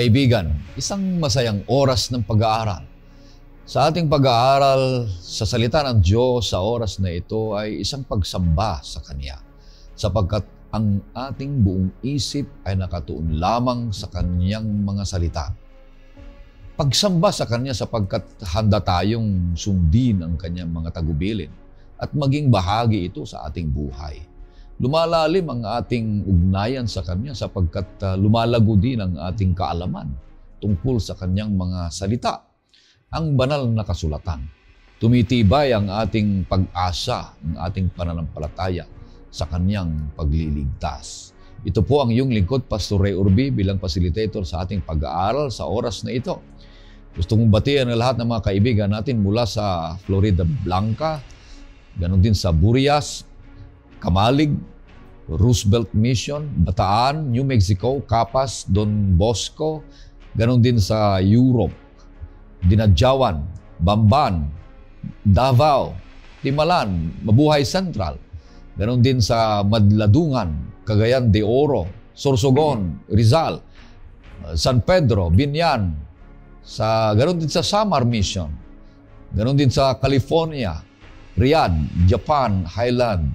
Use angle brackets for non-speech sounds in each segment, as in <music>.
kaibigan, isang masayang oras ng pag-aaral. Sa ating pag-aaral sa salita ng Diyos sa oras na ito ay isang pagsamba sa Kanya, sapagkat ang ating buong isip ay nakatuon lamang sa Kanyang mga salita. Pagsamba sa Kanya sapagkat handa tayong sundin ang Kanyang mga tagubilin at maging bahagi ito sa ating buhay lumalalim ang ating ugnayan sa Kanya sapagkat uh, lumalago din ang ating kaalaman tungkol sa Kanyang mga salita, ang banal na kasulatan. Tumitibay ang ating pag-asa, ang ating pananampalataya sa Kanyang pagliligtas. Ito po ang iyong lingkod, Pastor Ray Urbi, bilang facilitator sa ating pag-aaral sa oras na ito. Gusto kong batian ang lahat ng mga kaibigan natin mula sa Florida Blanca, ganun din sa Burias, Kamalig, Roosevelt Mission, Bataan, New Mexico, Capas, Don Bosco, ganun din sa Europe, Dinadjawan, Bamban, Davao, Timalan, Mabuhay Central, ganun din sa Madladungan, Cagayan de Oro, Sorsogon, Rizal, uh, San Pedro, Binyan, sa ganun din sa Samar Mission, ganun din sa California, Riyadh, Japan, Highland,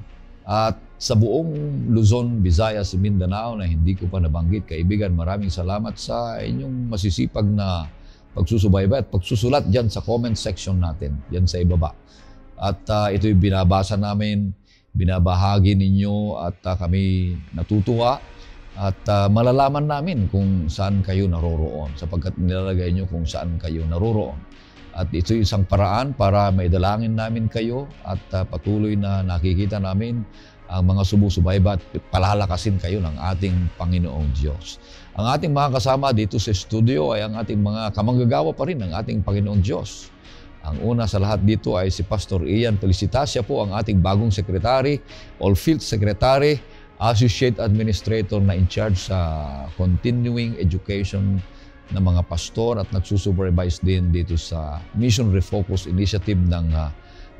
at sa buong Luzon, Visayas, Mindanao na hindi ko pa nabanggit. Kaibigan, maraming salamat sa inyong masisipag na pagsusubaybay at pagsusulat dyan sa comment section natin, dyan sa ibaba. At uh, ito'y binabasa namin, binabahagi ninyo at uh, kami natutuwa at uh, malalaman namin kung saan kayo naroroon sapagkat nilalagay nyo kung saan kayo naroroon. At ito isang paraan para maidalangin namin kayo at uh, patuloy na nakikita namin ang mga sumusubaybat, palalakasin kayo ng ating Panginoong Diyos. Ang ating mga kasama dito sa studio ay ang ating mga kamanggagawa pa rin ng ating Panginoong Diyos. Ang una sa lahat dito ay si Pastor Ian Felicitas. Siya po ang ating bagong sekretary, all field secretary, associate administrator na in charge sa continuing education ng mga pastor at nagsusupervise din dito sa Mission Refocus Initiative ng uh,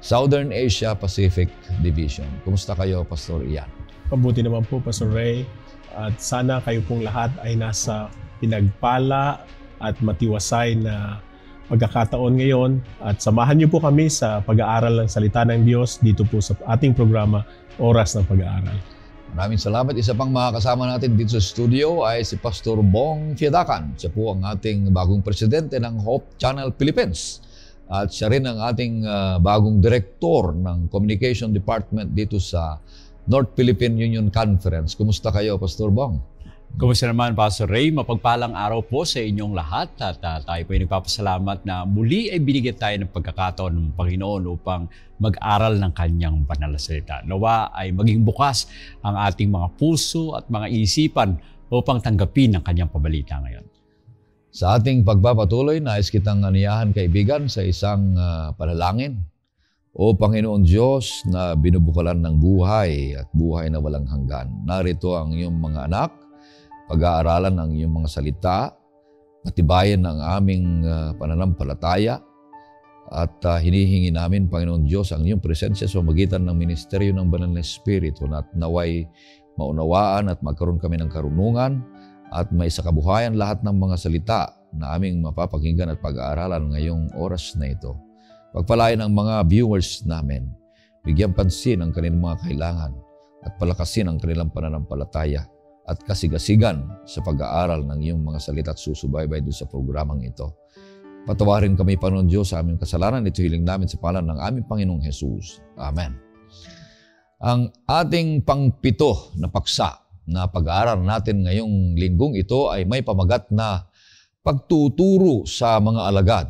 Southern Asia Pacific Division. Kumusta kayo, Pastor Ian? Mabuti naman po, Pastor Ray. At sana kayo pong lahat ay nasa pinagpala at matiwasay na pagkakataon ngayon. At samahan niyo po kami sa pag-aaral ng salita ng Diyos dito po sa ating programa, Oras ng Pag-aaral. Maraming salamat. Isa pang mga kasama natin dito sa studio ay si Pastor Bong Fiadakan. Siya po ang ating bagong presidente ng Hope Channel Philippines at siya rin ang ating uh, bagong direktor ng Communication Department dito sa North Philippine Union Conference. Kumusta kayo, Pastor Bong? Kumusta naman, Pastor Ray? Mapagpalang araw po sa inyong lahat at uh, tayo po ay nagpapasalamat na muli ay binigyan tayo ng pagkakataon ng Panginoon upang mag-aral ng kanyang banal na salita. Nawa ay maging bukas ang ating mga puso at mga isipan upang tanggapin ang kanyang pabalita ngayon. Sa ating pagpapatuloy, nais kitang aniyahan kaibigan sa isang uh, panalangin. O Panginoon Diyos na binubukalan ng buhay at buhay na walang hanggan. Narito ang iyong mga anak, pag-aaralan ang iyong mga salita, patibayan ang aming uh, pananampalataya, at uh, hinihingi namin, Panginoon Diyos, ang iyong presensya sa magitan ng ministeryo ng Banal na Espiritu na naway maunawaan at magkaroon kami ng karunungan at may sa kabuhayan lahat ng mga salita na aming mapapakinggan at pag-aaralan ngayong oras na ito. Pagpalain ang mga viewers namin. Bigyan pansin ang kanilang mga kailangan at palakasin ang kanilang pananampalataya at kasigasigan sa pag-aaral ng iyong mga salita at susubaybay doon sa programang ito. Patawarin kami, Panginoon Diyos, sa aming kasalanan. Ito hiling namin sa palan ng aming Panginoong Jesus. Amen. Ang ating pangpito na paksa na pag-aaral natin ngayong linggong ito ay may pamagat na pagtuturo sa mga alagad,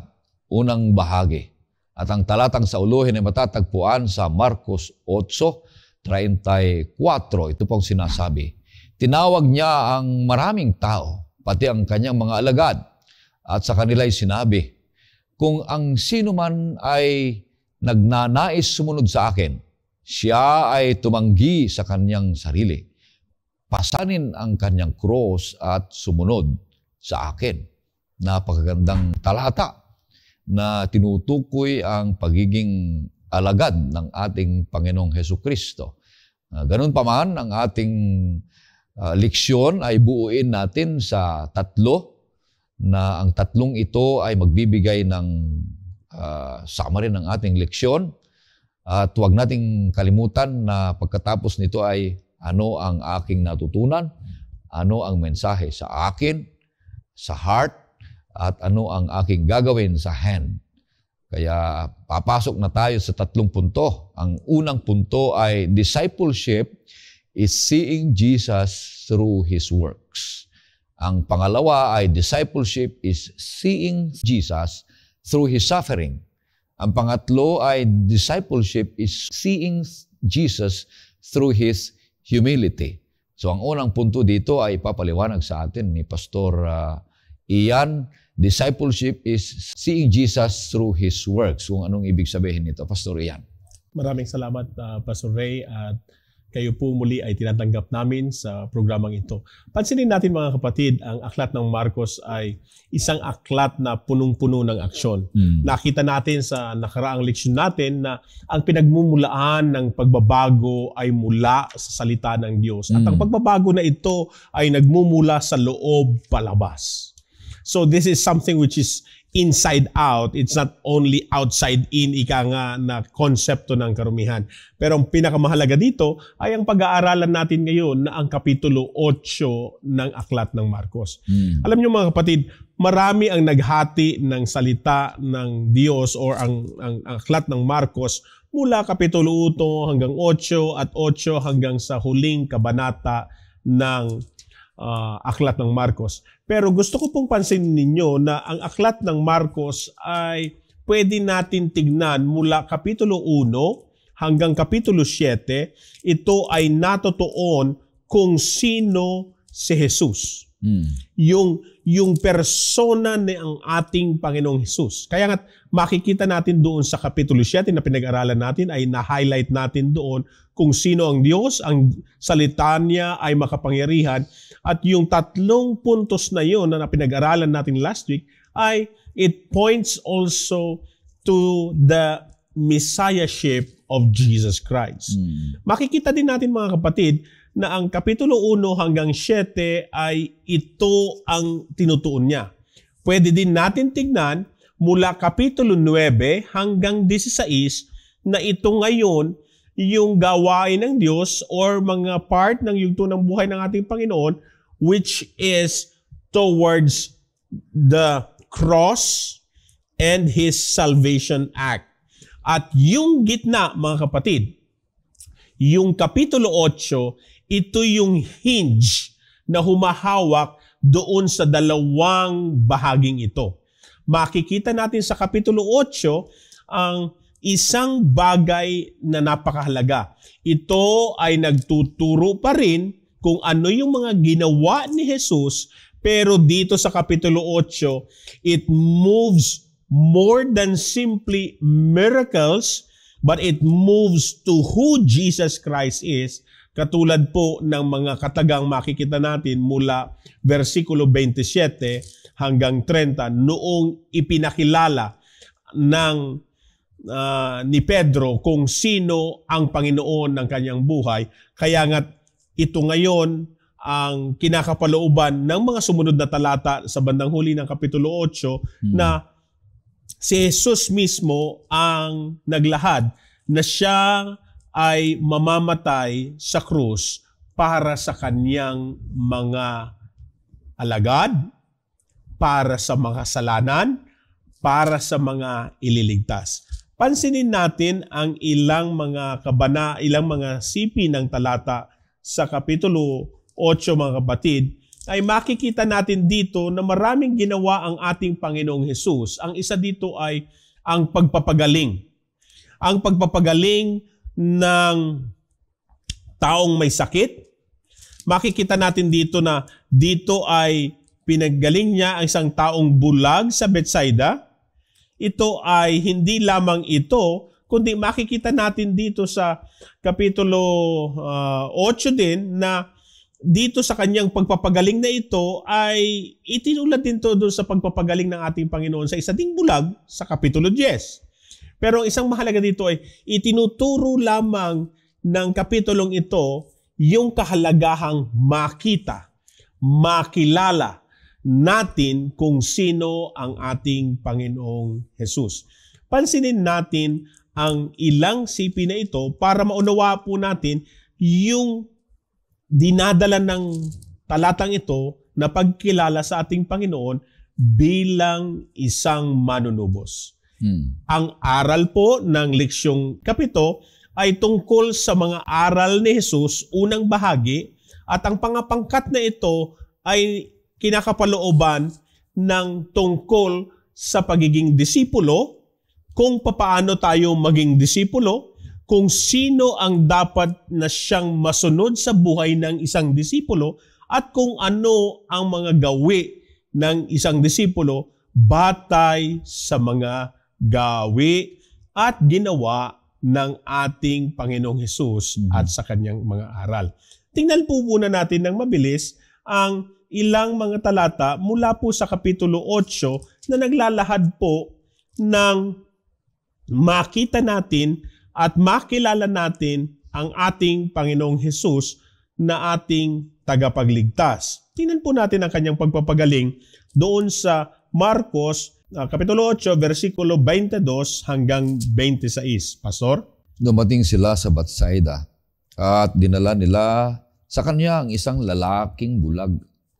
unang bahagi. At ang talatang sa uluhin ay matatagpuan sa Marcos 8:34. Ito pong sinasabi. Tinawag niya ang maraming tao, pati ang kanyang mga alagad. At sa kanila ay sinabi, Kung ang sino man ay nagnanais sumunod sa akin, siya ay tumanggi sa kanyang sarili pasanin ang kanyang cross at sumunod sa akin. Napakagandang talata na tinutukoy ang pagiging alagad ng ating Panginoong Heso Kristo. Ah, ganun pa man, ang ating uh, leksyon ay buuin natin sa tatlo na ang tatlong ito ay magbibigay ng uh, summary ng ating leksyon. At huwag nating kalimutan na pagkatapos nito ay ano ang aking natutunan? Ano ang mensahe sa akin, sa heart, at ano ang aking gagawin sa hand? Kaya papasok na tayo sa tatlong punto. Ang unang punto ay discipleship is seeing Jesus through His works. Ang pangalawa ay discipleship is seeing Jesus through His suffering. Ang pangatlo ay discipleship is seeing Jesus through His humility. So ang unang punto dito ay papaliwanag sa atin ni Pastor uh, Ian, discipleship is seeing Jesus through His works. Kung anong ibig sabihin nito, Pastor Ian. Maraming salamat, uh, Pastor Ray. At uh, kayo po muli ay tinatanggap namin sa programang ito. Pansinin natin mga kapatid, ang aklat ng Marcos ay isang aklat na punong-puno ng aksyon. Mm. Nakita natin sa nakaraang leksyon natin na ang pinagmumulaan ng pagbabago ay mula sa salita ng Diyos. Mm. At ang hmm. pagbabago na ito ay nagmumula sa loob palabas. So this is something which is inside out, it's not only outside in, ika nga na konsepto ng karumihan. Pero ang pinakamahalaga dito ay ang pag-aaralan natin ngayon na ang Kapitulo 8 ng Aklat ng Marcos. Hmm. Alam niyo mga kapatid, marami ang naghati ng salita ng Diyos or ang, ang, ang Aklat ng Marcos mula Kapitulo 8 hanggang 8 at 8 hanggang sa huling kabanata ng uh, aklat ng Marcos. Pero gusto ko pong pansinin ninyo na ang aklat ng Marcos ay pwede natin tignan mula Kapitulo 1 hanggang Kapitulo 7. Ito ay natotoon kung sino si Jesus. Hmm. Yung, yung persona ni ang ating Panginoong Jesus. Kaya nga makikita natin doon sa Kapitulo 7 na pinag-aralan natin ay na-highlight natin doon kung sino ang Diyos, ang salita niya ay makapangyarihan. At yung tatlong puntos na yon na pinag-aralan natin last week ay it points also to the messiahship of Jesus Christ. Hmm. Makikita din natin mga kapatid na ang Kapitulo 1 hanggang 7 ay ito ang tinutuon niya. Pwede din natin tignan mula Kapitulo 9 hanggang 16 na ito ngayon yung gawain ng Diyos or mga part ng yugto ng buhay ng ating Panginoon which is towards the cross and His salvation act. At yung gitna, mga kapatid, yung Kapitulo 8, ito yung hinge na humahawak doon sa dalawang bahaging ito. Makikita natin sa Kapitulo 8 ang isang bagay na napakahalaga. Ito ay nagtuturo pa rin kung ano yung mga ginawa ni Jesus pero dito sa Kapitulo 8, it moves more than simply miracles, but it moves to who Jesus Christ is, katulad po ng mga katagang makikita natin mula versikulo 27 hanggang 30, noong ipinakilala ng uh, ni Pedro kung sino ang Panginoon ng kanyang buhay. Kaya nga ito ngayon ang kinakapalooban ng mga sumunod na talata sa bandang huli ng Kapitulo 8 hmm. na si Jesus mismo ang naglahad na siya ay mamamatay sa krus para sa kanyang mga alagad, para sa mga salanan, para sa mga ililigtas pansinin natin ang ilang mga kabana, ilang mga sipi ng talata sa Kapitulo 8 mga kapatid, ay makikita natin dito na maraming ginawa ang ating Panginoong Hesus. Ang isa dito ay ang pagpapagaling. Ang pagpapagaling ng taong may sakit. Makikita natin dito na dito ay pinagaling niya ang isang taong bulag sa Bethsaida ito ay hindi lamang ito, kundi makikita natin dito sa Kapitulo uh, ah, 8 din na dito sa kanyang pagpapagaling na ito ay itinulad din to doon sa pagpapagaling ng ating Panginoon sa isa ding bulag sa Kapitulo 10. Pero ang isang mahalaga dito ay itinuturo lamang ng kapitulong ito yung kahalagahang makita, makilala, natin kung sino ang ating Panginoong Jesus. Pansinin natin ang ilang sipi na ito para maunawa po natin yung dinadala ng talatang ito na pagkilala sa ating Panginoon bilang isang manunubos. Hmm. Ang aral po ng leksyong kapito ay tungkol sa mga aral ni Jesus, unang bahagi, at ang pangapangkat na ito ay kinakapalooban ng tungkol sa pagiging disipulo, kung papaano tayo maging disipulo, kung sino ang dapat na siyang masunod sa buhay ng isang disipulo, at kung ano ang mga gawi ng isang disipulo batay sa mga gawi at ginawa ng ating Panginoong Hesus at mhm. sa kanyang mga aral. Tingnan po muna natin ng mabilis ang ilang mga talata mula po sa Kapitulo 8 na naglalahad po ng makita natin at makilala natin ang ating Panginoong Hesus na ating tagapagligtas. Tingnan po natin ang kanyang pagpapagaling doon sa Marcos uh, Kapitulo 8, versikulo 22 hanggang 26. Pastor? Dumating sila sa Batsaida at dinala nila sa kanya ang isang lalaking bulag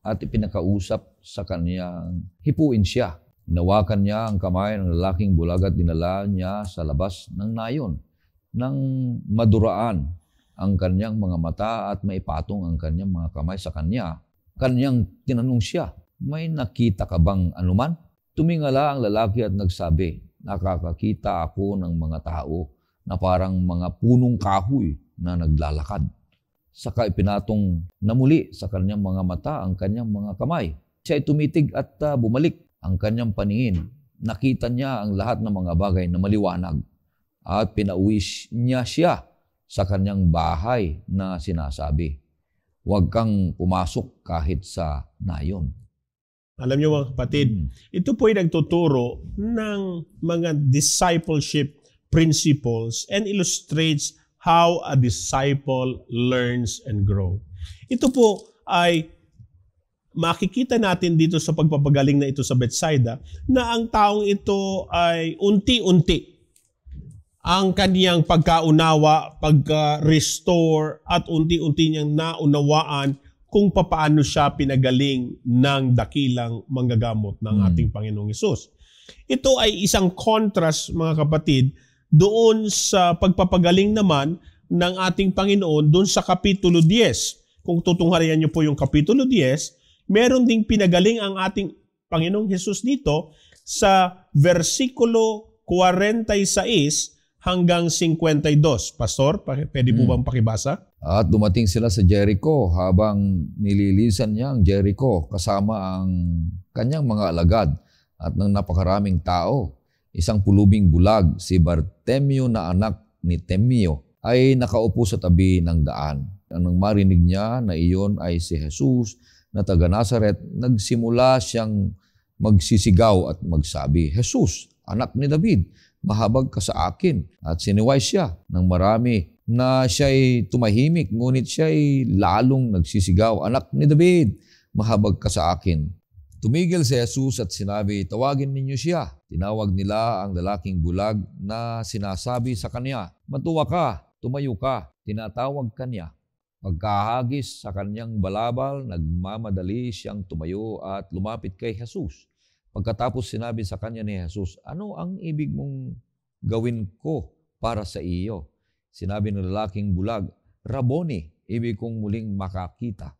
at ipinakausap sa kaniyang hipuin siya. Inawakan niya ang kamay ng lalaking bulag at dinala niya sa labas ng nayon nang maduraan ang kanyang mga mata at maipatong ang kanyang mga kamay sa kanya. Kanyang tinanong siya, may nakita ka bang anuman? Tumingala ang lalaki at nagsabi, nakakakita ako ng mga tao na parang mga punong kahoy na naglalakad. Saka ipinatong namuli sa kanyang mga mata ang kanyang mga kamay. Siya ay tumitig at uh, bumalik ang kanyang paningin. Nakita niya ang lahat ng mga bagay na maliwanag at pinauwi niya siya sa kanyang bahay na sinasabi. Huwag kang pumasok kahit sa nayon. Alam niyo mga kapatid, mm. ito po ay nagtuturo ng mga discipleship principles and illustrates how a disciple learns and grow. Ito po ay makikita natin dito sa pagpapagaling na ito sa Bethsaida na ang taong ito ay unti-unti ang kaniyang pagkaunawa, pagka-restore at unti-unti niyang naunawaan kung papaano siya pinagaling ng dakilang manggagamot ng hmm. ating Panginoong Isus. Ito ay isang contrast mga kapatid doon sa pagpapagaling naman ng ating Panginoon doon sa Kapitulo 10. Kung tutungharian niyo po yung Kapitulo 10, meron ding pinagaling ang ating Panginoong Hesus dito sa versikulo 46 hanggang 52. Pastor, pwede po hmm. bang pakibasa? At dumating sila sa Jericho habang nililisan niya ang Jericho kasama ang kanyang mga alagad at ng napakaraming tao isang pulubing bulag, si Bartemio na anak ni Temio, ay nakaupo sa tabi ng daan. Nang marinig niya na iyon ay si Jesus na taga Nazareth, nagsimula siyang magsisigaw at magsabi, Jesus, anak ni David, mahabag ka sa akin. At siniway siya ng marami na siya'y tumahimik, ngunit siya'y lalong nagsisigaw, Anak ni David, mahabag ka sa akin. Tumigil si Jesus at sinabi, Tawagin ninyo siya. Tinawag nila ang lalaking bulag na sinasabi sa kanya, Matuwa ka, tumayo ka, tinatawag kanya. Pagkahagis sa kanyang balabal, nagmamadali siyang tumayo at lumapit kay Jesus. Pagkatapos sinabi sa kanya ni Jesus, Ano ang ibig mong gawin ko para sa iyo? Sinabi ng lalaking bulag, Raboni, ibig kong muling makakita.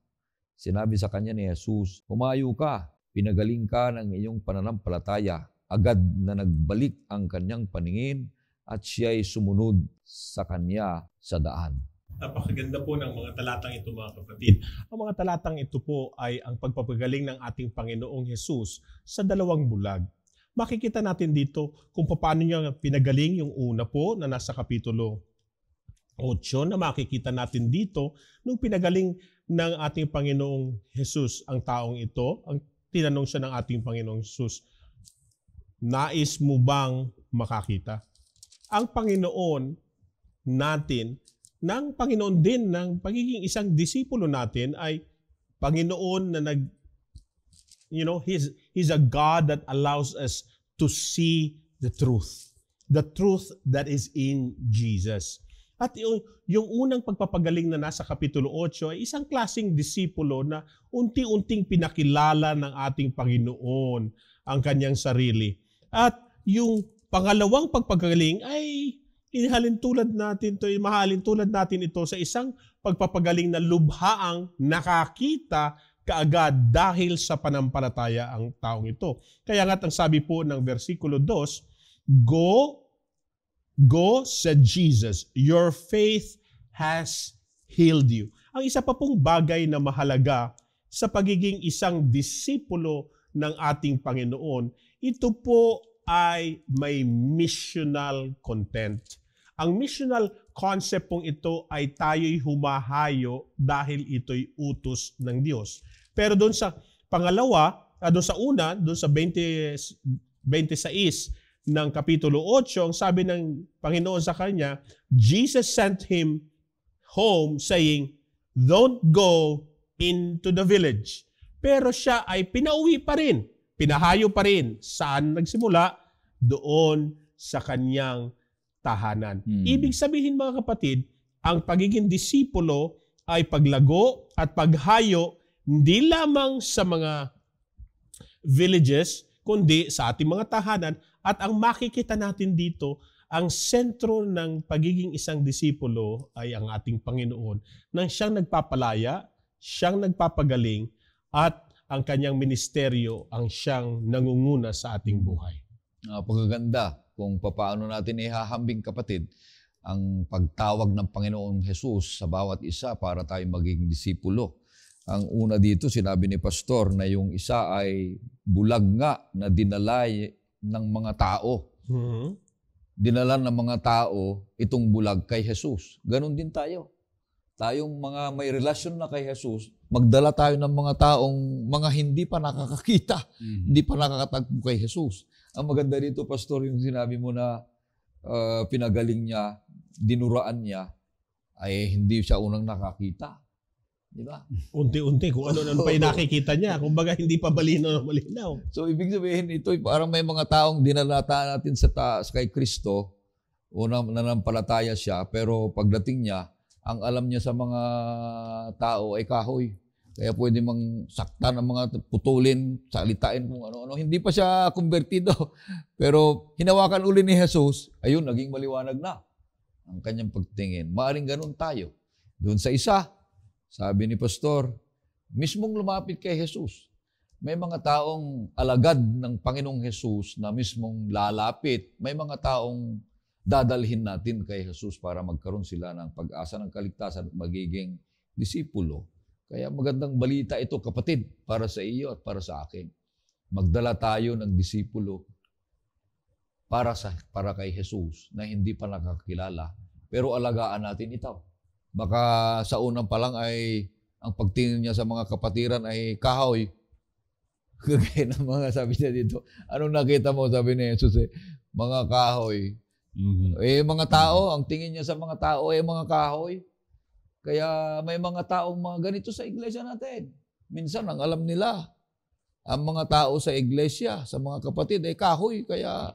Sinabi sa kanya ni Jesus, Humayo ka, Pinagaling ka ng iyong pananampalataya. Agad na nagbalik ang kanyang paningin at siya ay sumunod sa kanya sa daan. Napakaganda po ng mga talatang ito mga kapatid. Ang mga talatang ito po ay ang pagpapagaling ng ating Panginoong Hesus sa dalawang bulag. Makikita natin dito kung paano niya pinagaling yung una po na nasa kapitulo 8 na makikita natin dito nung pinagaling ng ating Panginoong Hesus ang taong ito, ang tinanong siya ng ating Panginoong Sus, nais mo bang makakita? Ang Panginoon natin, ng Panginoon din, ng pagiging isang disipulo natin ay Panginoon na nag, you know, He's, he's a God that allows us to see the truth. The truth that is in Jesus. At yung unang pagpapagaling na nasa Kapitulo 8 ay isang klasing disipulo na unti-unting pinakilala ng ating Panginoon ang kanyang sarili. At yung pangalawang pagpagaling ay inhalin tulad natin to, mahalin tulad natin ito sa isang pagpapagaling na lubha ang nakakita kaagad dahil sa panampalataya ang taong ito. Kaya nga't ang sabi po ng versikulo 2, Go Go, said Jesus, your faith has healed you. Ang isa pa pong bagay na mahalaga sa pagiging isang disipulo ng ating Panginoon, ito po ay may missional content. Ang missional concept pong ito ay tayo'y humahayo dahil ito'y utos ng Diyos. Pero doon sa pangalawa, ah, doon sa una, doon sa 20, 26, ng Kapitulo 8, ang sabi ng Panginoon sa kanya, Jesus sent him home saying, Don't go into the village. Pero siya ay pinauwi pa rin, pinahayo pa rin. Saan nagsimula? Doon sa kanyang tahanan. Hmm. Ibig sabihin mga kapatid, ang pagiging disipulo ay paglago at paghayo hindi lamang sa mga villages, kundi sa ating mga tahanan at ang makikita natin dito, ang sentro ng pagiging isang disipulo ay ang ating Panginoon nang siyang nagpapalaya, siyang nagpapagaling, at ang kanyang ministeryo ang siyang nangunguna sa ating buhay. Napakaganda kung paano natin ihahambing kapatid ang pagtawag ng Panginoong Hesus sa bawat isa para tayo maging disipulo. Ang una dito, sinabi ni Pastor na yung isa ay bulag nga na dinalay ng mga tao. Mm-hmm. Dinala ng mga tao itong bulag kay Jesus. Ganon din tayo. Tayong mga may relasyon na kay Jesus, magdala tayo ng mga taong mga hindi pa nakakakita, mm-hmm. hindi pa nakakatagpo kay Jesus. Ang maganda rito, Pastor, yung sinabi mo na uh, pinagaling niya, dinuraan niya, ay hindi siya unang nakakita. Di ba? Unti-unti kung ano-ano pa yung nakikita niya. Kumbaga hindi pa balino na malinaw. So ibig sabihin ito, parang may mga taong dinalata natin sa taas kay Kristo, unang nanampalataya siya, pero pagdating niya, ang alam niya sa mga tao ay kahoy. Kaya pwede mang saktan ang mga putulin, salitain kung ano-ano. Hindi pa siya kumbertido. <laughs> Pero hinawakan uli ni Jesus, ayun, naging maliwanag na ang kanyang pagtingin. Maaring ganun tayo. Doon sa isa, sabi ni Pastor, mismong lumapit kay Jesus. May mga taong alagad ng Panginoong Jesus na mismong lalapit. May mga taong dadalhin natin kay Jesus para magkaroon sila ng pag-asa ng kaligtasan at magiging disipulo. Kaya magandang balita ito kapatid para sa iyo at para sa akin. Magdala tayo ng disipulo para sa para kay Jesus na hindi pa nakakilala pero alagaan natin ito. Baka sa unang pa lang ay ang pagtingin niya sa mga kapatiran ay kahoy. <laughs> Kagaya ng mga sabi niya dito, anong nakita mo? Sabi ni Jesus eh, mga kahoy. Mm-hmm. Eh mga tao, ang tingin niya sa mga tao ay eh, mga kahoy. Kaya may mga taong mga ganito sa iglesia natin. Minsan ang alam nila, ang mga tao sa iglesia, sa mga kapatid ay eh, kahoy. Kaya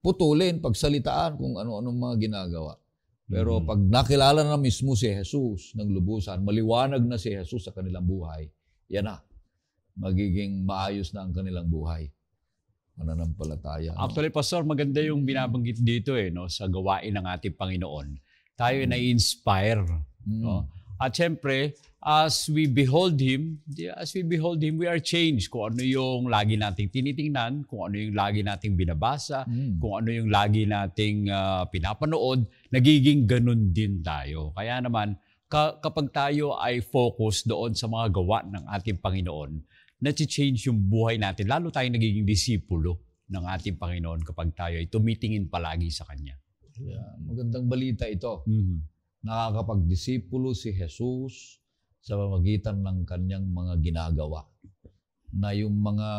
putulin, pagsalitaan kung ano-anong mga ginagawa. Pero mm. pag nakilala na mismo si Jesus ng lubusan, maliwanag na si Jesus sa kanilang buhay, yan na. Magiging maayos na ang kanilang buhay. Mananampalataya. No? Actually, Pastor, maganda yung binabanggit dito eh, no, sa gawain ng ating Panginoon. Tayo mm. Mm-hmm. na-inspire. na inspire mm No? At syempre, as we behold Him, as we behold Him, we are changed. Kung ano yung lagi nating tinitingnan, kung ano yung lagi nating binabasa, mm. kung ano yung lagi nating uh, pinapanood, nagiging ganun din tayo. Kaya naman, ka- kapag tayo ay focus doon sa mga gawa ng ating Panginoon, nati-change yung buhay natin. Lalo tayong nagiging disipulo ng ating Panginoon kapag tayo ay tumitingin palagi sa Kanya. Yeah, magandang balita ito. Mm-hmm nakakapagdisipulo si Jesus sa pamagitan ng kanyang mga ginagawa. Na yung mga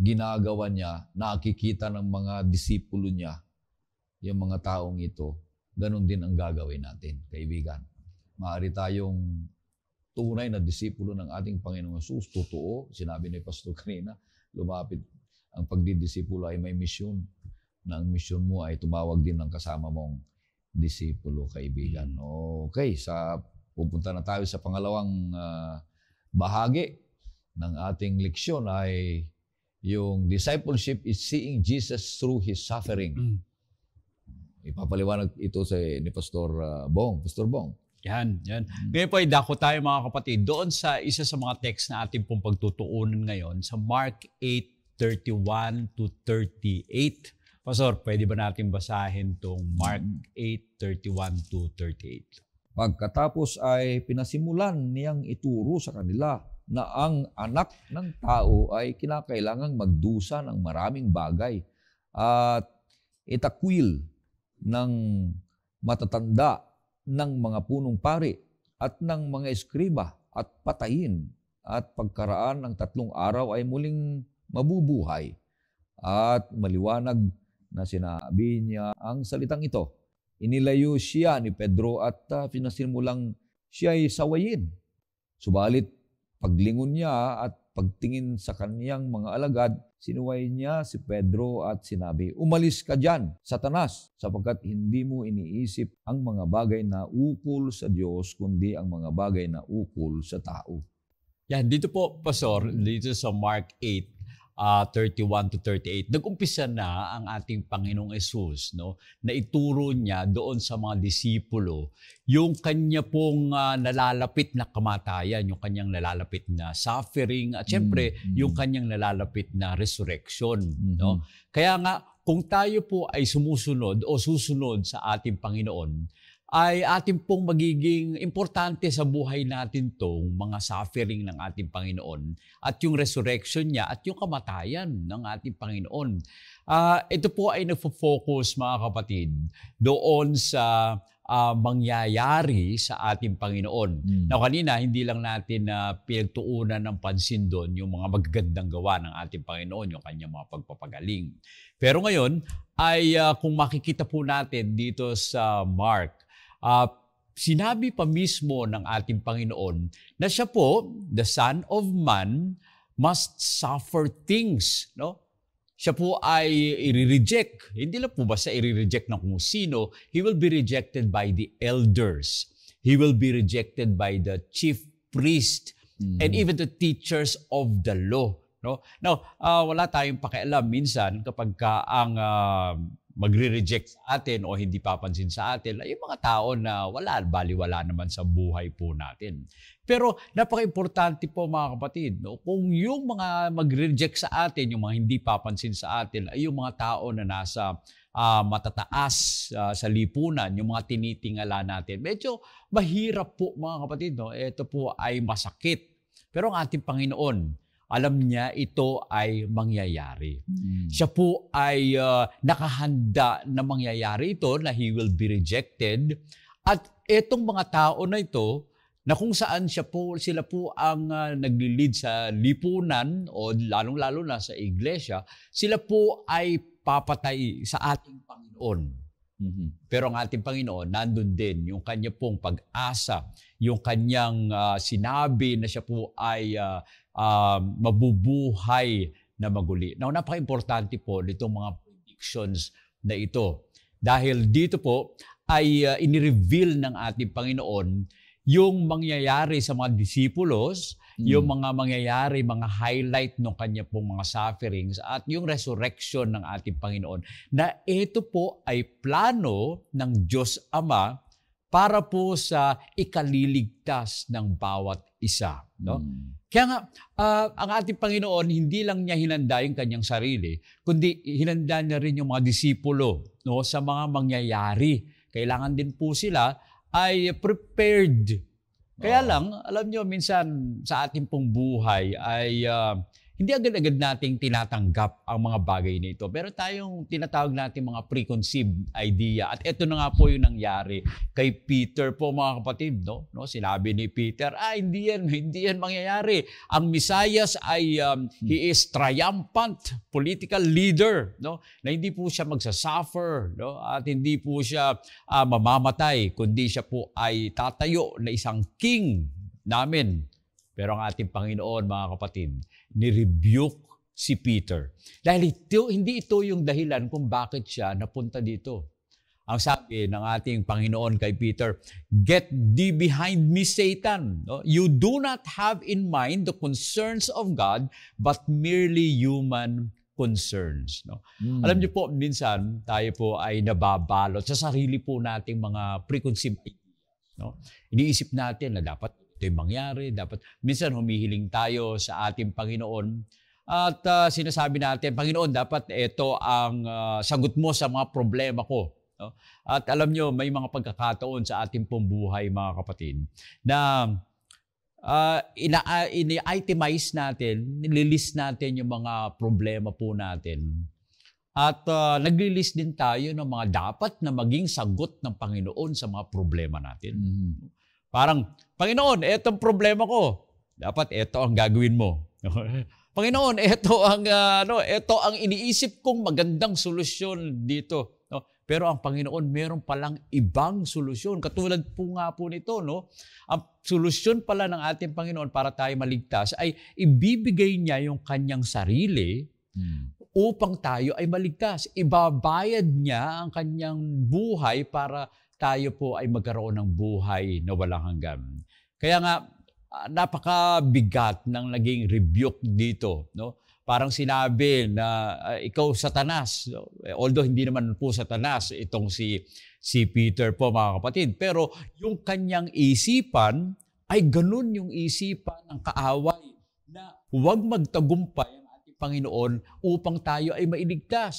ginagawa niya, nakikita ng mga disipulo niya, yung mga taong ito, ganun din ang gagawin natin, kaibigan. Maaari tayong tunay na disipulo ng ating Panginoong Yesus. Totoo, sinabi ni Pastor kanina, lumapit ang pagdidisipulo ay may misyon na ang misyon mo ay tumawag din ng kasama mong disipulo, kaibigan. Hmm. Okay, sa pupunta na tayo sa pangalawang uh, bahagi ng ating leksyon ay yung discipleship is seeing Jesus through His suffering. Mm. Ipapaliwanag ito sa ni Pastor uh, Bong. Pastor Bong. Yan, yan. Mm. Ngayon po ay dako tayo mga kapatid doon sa isa sa mga text na ating pong pagtutuunan ngayon sa Mark 8, 31 to 38 Pastor, pwede ba natin basahin tong Mark 8:31 mm. to 38? Pagkatapos ay pinasimulan niyang ituro sa kanila na ang anak ng tao ay kinakailangang magdusa ng maraming bagay at itakwil ng matatanda ng mga punong pari at ng mga eskriba at patayin at pagkaraan ng tatlong araw ay muling mabubuhay at maliwanag na sinabi niya ang salitang ito. Inilayo siya ni Pedro at uh, pinasimulang siya ay sawayin. Subalit, paglingon niya at pagtingin sa kaniyang mga alagad, sinuway niya si Pedro at sinabi, Umalis ka dyan, Satanas, sapagkat hindi mo iniisip ang mga bagay na ukol sa Diyos, kundi ang mga bagay na ukol sa tao. Yan, dito po, Pastor, dito sa Mark 8, uh, ah, 31 to 38, Nag-umpisa na ang ating Panginoong Yesus no, na ituro niya doon sa mga disipulo yung kanya pong uh, nalalapit na kamatayan, yung kanyang nalalapit na suffering, at syempre mm-hmm. yung kanyang nalalapit na resurrection. Mm-hmm. No? Kaya nga, kung tayo po ay sumusunod o susunod sa ating Panginoon, ay atin pong magiging importante sa buhay natin tong mga suffering ng ating Panginoon at yung resurrection niya at yung kamatayan ng ating Panginoon. Uh, ito po ay nagfo-focus mga kapatid doon sa uh, mangyayari sa ating Panginoon. Mm. Now kanina, hindi lang natin na uh, pinagtuunan ng pansin doon yung mga magagandang gawa ng ating Panginoon, yung kanyang mga pagpapagaling. Pero ngayon ay uh, kung makikita po natin dito sa Mark uh, sinabi pa mismo ng ating Panginoon na siya po, the Son of Man, must suffer things. No? Siya po ay i-reject. Hindi lang po basta i-reject ng kung sino. He will be rejected by the elders. He will be rejected by the chief priest mm-hmm. and even the teachers of the law. No? Now, uh, wala tayong pakialam minsan kapag ka ang uh, magre-reject sa atin o hindi papansin sa atin ay yung mga tao na wala, baliwala naman sa buhay po natin. Pero napaka-importante po mga kapatid, no? kung yung mga magre-reject sa atin, yung mga hindi papansin sa atin ay yung mga tao na nasa uh, matataas uh, sa lipunan, yung mga tinitingala natin. Medyo mahirap po mga kapatid, no? ito po ay masakit. Pero ang ating Panginoon, alam niya ito ay mangyayari. Mm. Siya po ay uh, nakahanda na mangyayari ito, na he will be rejected. At itong mga tao na ito, na kung saan siya po, sila po ang uh, nagli-lead sa lipunan o lalong-lalo na sa iglesia, sila po ay papatay sa ating Panginoon. Mm-hmm. Pero ang ating Panginoon, nandun din yung kanya pong pag-asa, yung kanyang uh, sinabi na siya po ay uh, uh, mabubuhay na maguli. Now, napaka-importante po nitong mga predictions na ito. Dahil dito po ay uh, inireveal ng ating Panginoon yung mangyayari sa mga disipulos, mm. yung mga mangyayari, mga highlight ng kanya pong mga sufferings at yung resurrection ng ating Panginoon. Na ito po ay plano ng Diyos Ama para po sa ikaliligtas ng bawat isa, no? Mm. Kaya nga, uh, ang ating Panginoon, hindi lang niya hinanda yung kanyang sarili, kundi hinanda niya rin yung mga disipulo no, sa mga mangyayari. Kailangan din po sila ay prepared. Kaya lang, alam niyo, minsan sa ating pong buhay ay uh, hindi agad-agad nating tinatanggap ang mga bagay na ito. Pero tayong tinatawag natin mga preconceived idea. At ito na nga po yung nangyari kay Peter po mga kapatid. No? no? Sinabi ni Peter, ah, hindi yan, <laughs> hindi yan mangyayari. Ang Messias ay, um, he is triumphant political leader. No? Na hindi po siya magsasuffer. No? At hindi po siya uh, mamamatay. Kundi siya po ay tatayo na isang king namin. Pero ang ating Panginoon, mga kapatid, ni-rebuke si Peter. Dahil ito, hindi ito yung dahilan kung bakit siya napunta dito. Ang sabi ng ating Panginoon kay Peter, Get thee behind me, Satan. You do not have in mind the concerns of God, but merely human concerns. No? Mm. Alam niyo po, minsan tayo po ay nababalot sa sarili po nating mga preconceived ideas. No? Iniisip natin na dapat ito mangyari. Dapat, minsan humihiling tayo sa ating Panginoon at uh, sinasabi natin, Panginoon, dapat ito ang uh, sagot mo sa mga problema ko. No? At alam nyo, may mga pagkakataon sa ating pambuhay, mga kapatid, na uh, ina, itemize natin, nililist natin yung mga problema po natin. At uh, naglilist din tayo ng mga dapat na maging sagot ng Panginoon sa mga problema natin. Mm-hmm. Parang, Panginoon, etong problema ko. Dapat eto ang gagawin mo. <laughs> Panginoon, ito ang uh, ano, ito ang iniisip kong magandang solusyon dito, no? Pero ang Panginoon meron palang ibang solusyon. Katulad po nga po nito, no? Ang solusyon pala ng ating Panginoon para tayo maligtas ay ibibigay niya yung kanyang sarili hmm. upang tayo ay maligtas. Ibabayad niya ang kanyang buhay para tayo po ay magkaroon ng buhay na walang hanggan. Kaya nga, ah, napakabigat ng naging rebuke dito. No? Parang sinabi na uh, ikaw satanas. Eh, although hindi naman po satanas itong si, si Peter po mga kapatid. Pero yung kanyang isipan ay ganun yung isipan ng kaaway na huwag magtagumpay ang ating Panginoon upang tayo ay mailigtas.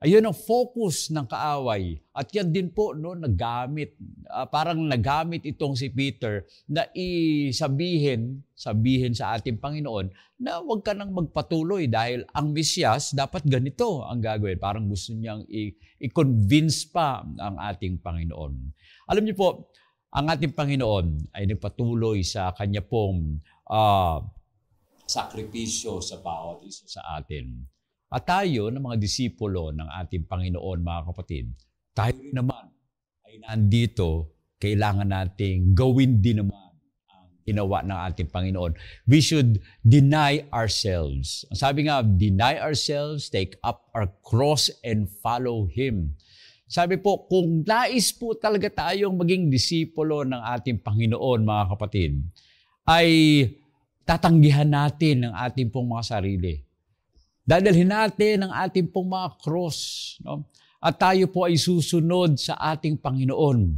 Ayun ang focus ng kaaway. At yan din po, no, nagamit, uh, parang nagamit itong si Peter na isabihin, sabihin sa ating Panginoon na huwag ka nang magpatuloy dahil ang Misyas dapat ganito ang gagawin. Parang gusto niyang i- i-convince pa ang ating Panginoon. Alam niyo po, ang ating Panginoon ay nagpatuloy sa kanya pong uh, sakripisyo sa bawat isa sa atin. At tayo ng mga disipulo ng ating Panginoon, mga kapatid, tayo rin naman ay nandito, kailangan nating gawin din naman ang ginawa ng ating Panginoon. We should deny ourselves. Ang sabi nga, deny ourselves, take up our cross and follow Him. Sabi po, kung nais po talaga tayong maging disipulo ng ating Panginoon, mga kapatid, ay tatanggihan natin ang ating pong mga sarili Dadalhin natin ang ating pong mga cross. No? At tayo po ay susunod sa ating Panginoon.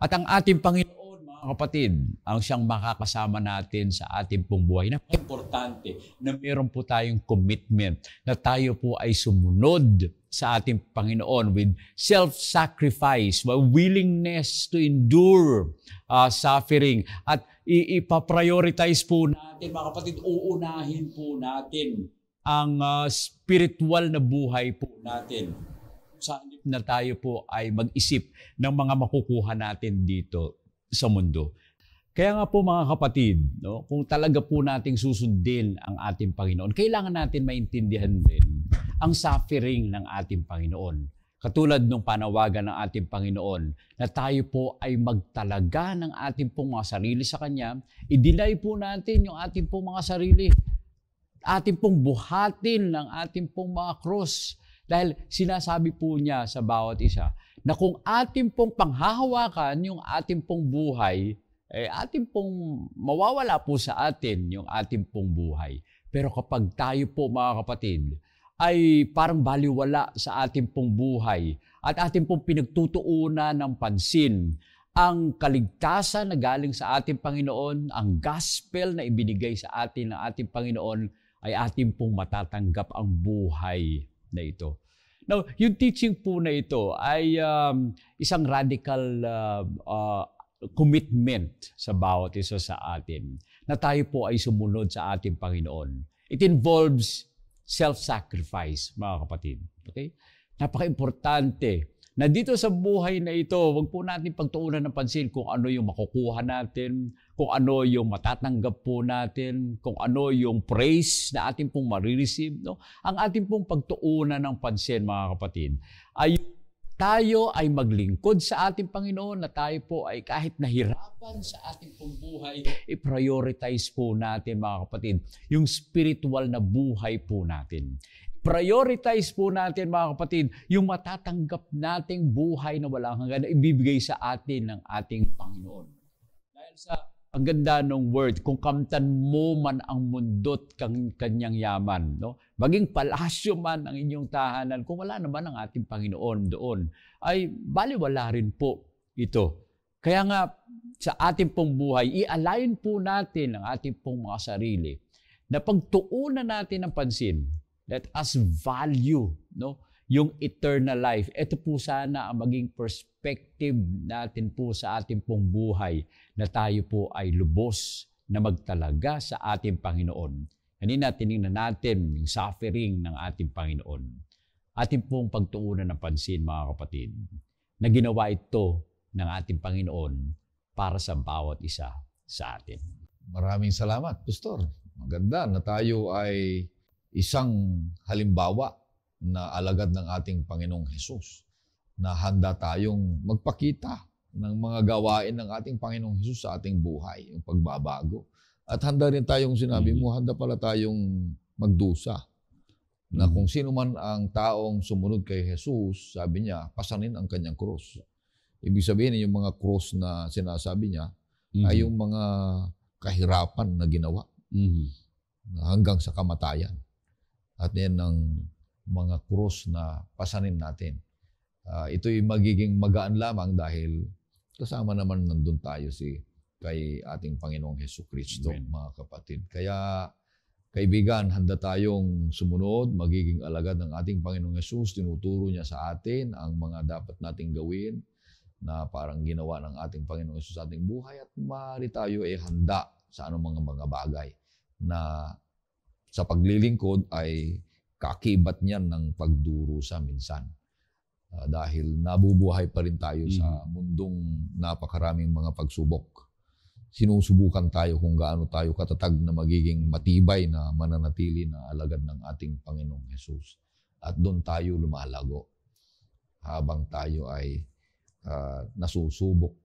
At ang ating Panginoon, mga kapatid, ang siyang makakasama natin sa ating pong buhay. Napaka-importante na meron po tayong commitment na tayo po ay sumunod sa ating Panginoon with self-sacrifice, with willingness to endure uh, suffering. At ipaprioritize po natin, mga kapatid, uunahin po natin ang uh, spiritual na buhay po natin. Saan na tayo po ay mag-isip ng mga makukuha natin dito sa mundo. Kaya nga po mga kapatid, no, kung talaga po nating susundin ang ating Panginoon, kailangan natin maintindihan din ang suffering ng ating Panginoon. Katulad ng panawagan ng ating Panginoon na tayo po ay magtalaga ng ating pong mga sarili sa Kanya, idilay po natin yung ating pong mga sarili atin pong buhatin ng ating pong mga cross dahil sinasabi po niya sa bawat isa na kung atin pong panghahawakan yung atin pong buhay, eh, atin pong mawawala po sa atin yung atin pong buhay. Pero kapag tayo po mga kapatid, ay parang baliwala sa atin pong buhay at atin pong pinagtutuunan ng pansin ang kaligtasan na galing sa ating Panginoon, ang gospel na ibinigay sa atin ng ating Panginoon, ay atin pong matatanggap ang buhay na ito. Now, yung teaching po na ito ay um, isang radical uh, uh, commitment sa bawat isa sa atin na tayo po ay sumunod sa ating Panginoon. It involves self-sacrifice, mga kapatid. Okay? Napaka-importante na dito sa buhay na ito, wag po natin pagtuunan ng pansin kung ano yung makukuha natin, kung ano yung matatanggap po natin, kung ano yung praise na ating pong marireceive. No? Ang ating pong pagtuunan ng pansin, mga kapatid, ay tayo ay maglingkod sa ating Panginoon na tayo po ay kahit nahirapan sa ating pong buhay, i-prioritize po natin mga kapatid yung spiritual na buhay po natin. Prioritize po natin mga kapatid yung matatanggap nating buhay na walang hanggan na ibibigay sa atin ng ating Panginoon. Dahil sa ang ganda ng word, kung kamtan mo man ang mundo't kang kanyang yaman. No? Maging palasyo man ang inyong tahanan, kung wala naman ang ating Panginoon doon, ay baliwala rin po ito. Kaya nga, sa ating pong buhay, i-align po natin ang ating pong mga sarili na pagtuunan natin ng pansin, let us value no, yung eternal life. Ito po sana ang maging perspective natin po sa ating pong buhay na tayo po ay lubos na magtalaga sa ating Panginoon. Kanina tinignan natin yung suffering ng ating Panginoon. Ating pong pagtuunan ng pansin mga kapatid na ginawa ito ng ating Panginoon para sa bawat isa sa atin. Maraming salamat, Pastor. Maganda na tayo ay isang halimbawa na alagad ng ating Panginoong Hesus na handa tayong magpakita ng mga gawain ng ating Panginoong Hesus sa ating buhay, yung pagbabago. At handa rin tayong sinabi mo, mm-hmm. handa pala tayong magdusa. Na mm-hmm. kung sino man ang taong sumunod kay Hesus, sabi niya, pasanin ang kanyang krus. Ibig sabihin, yung mga krus na sinasabi niya, mm-hmm. ay yung mga kahirapan na ginawa mm-hmm. hanggang sa kamatayan. At yan ang mga krus na pasanin natin. Uh, ito'y magiging magaan lamang dahil kasama naman nandun tayo si kay ating Panginoong Heso Kristo, Amen. mga kapatid. Kaya Kaibigan, handa tayong sumunod, magiging alagad ng ating Panginoong Hesus. Tinuturo niya sa atin ang mga dapat nating gawin na parang ginawa ng ating Panginoong Yesus sa ating buhay at mari tayo ay handa sa anong mga mga bagay na sa paglilingkod ay kakibat niyan ng pagdurusa minsan. Uh, dahil nabubuhay pa rin tayo mm-hmm. sa mm. mundong napakaraming mga pagsubok. Sinusubukan tayo kung gaano tayo katatag na magiging matibay na mananatili na alagad ng ating Panginoong Yesus. At doon tayo lumalago habang tayo ay uh, nasusubok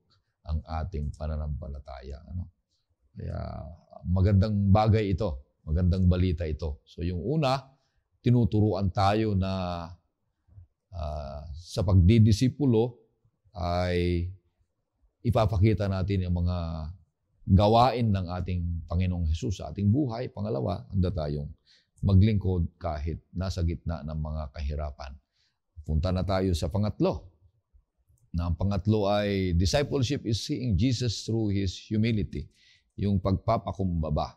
ang ating pananampalataya. Ano? Kaya magandang bagay ito, magandang balita ito. So yung una, tinuturuan tayo na uh, sa pagdidisipulo ay ipapakita natin ang mga gawain ng ating Panginoong Hesus sa ating buhay. Pangalawa, handa tayong maglingkod kahit nasa gitna ng mga kahirapan. Punta na tayo sa pangatlo. Na ang pangatlo ay discipleship is seeing Jesus through His humility, yung pagpapakumbaba.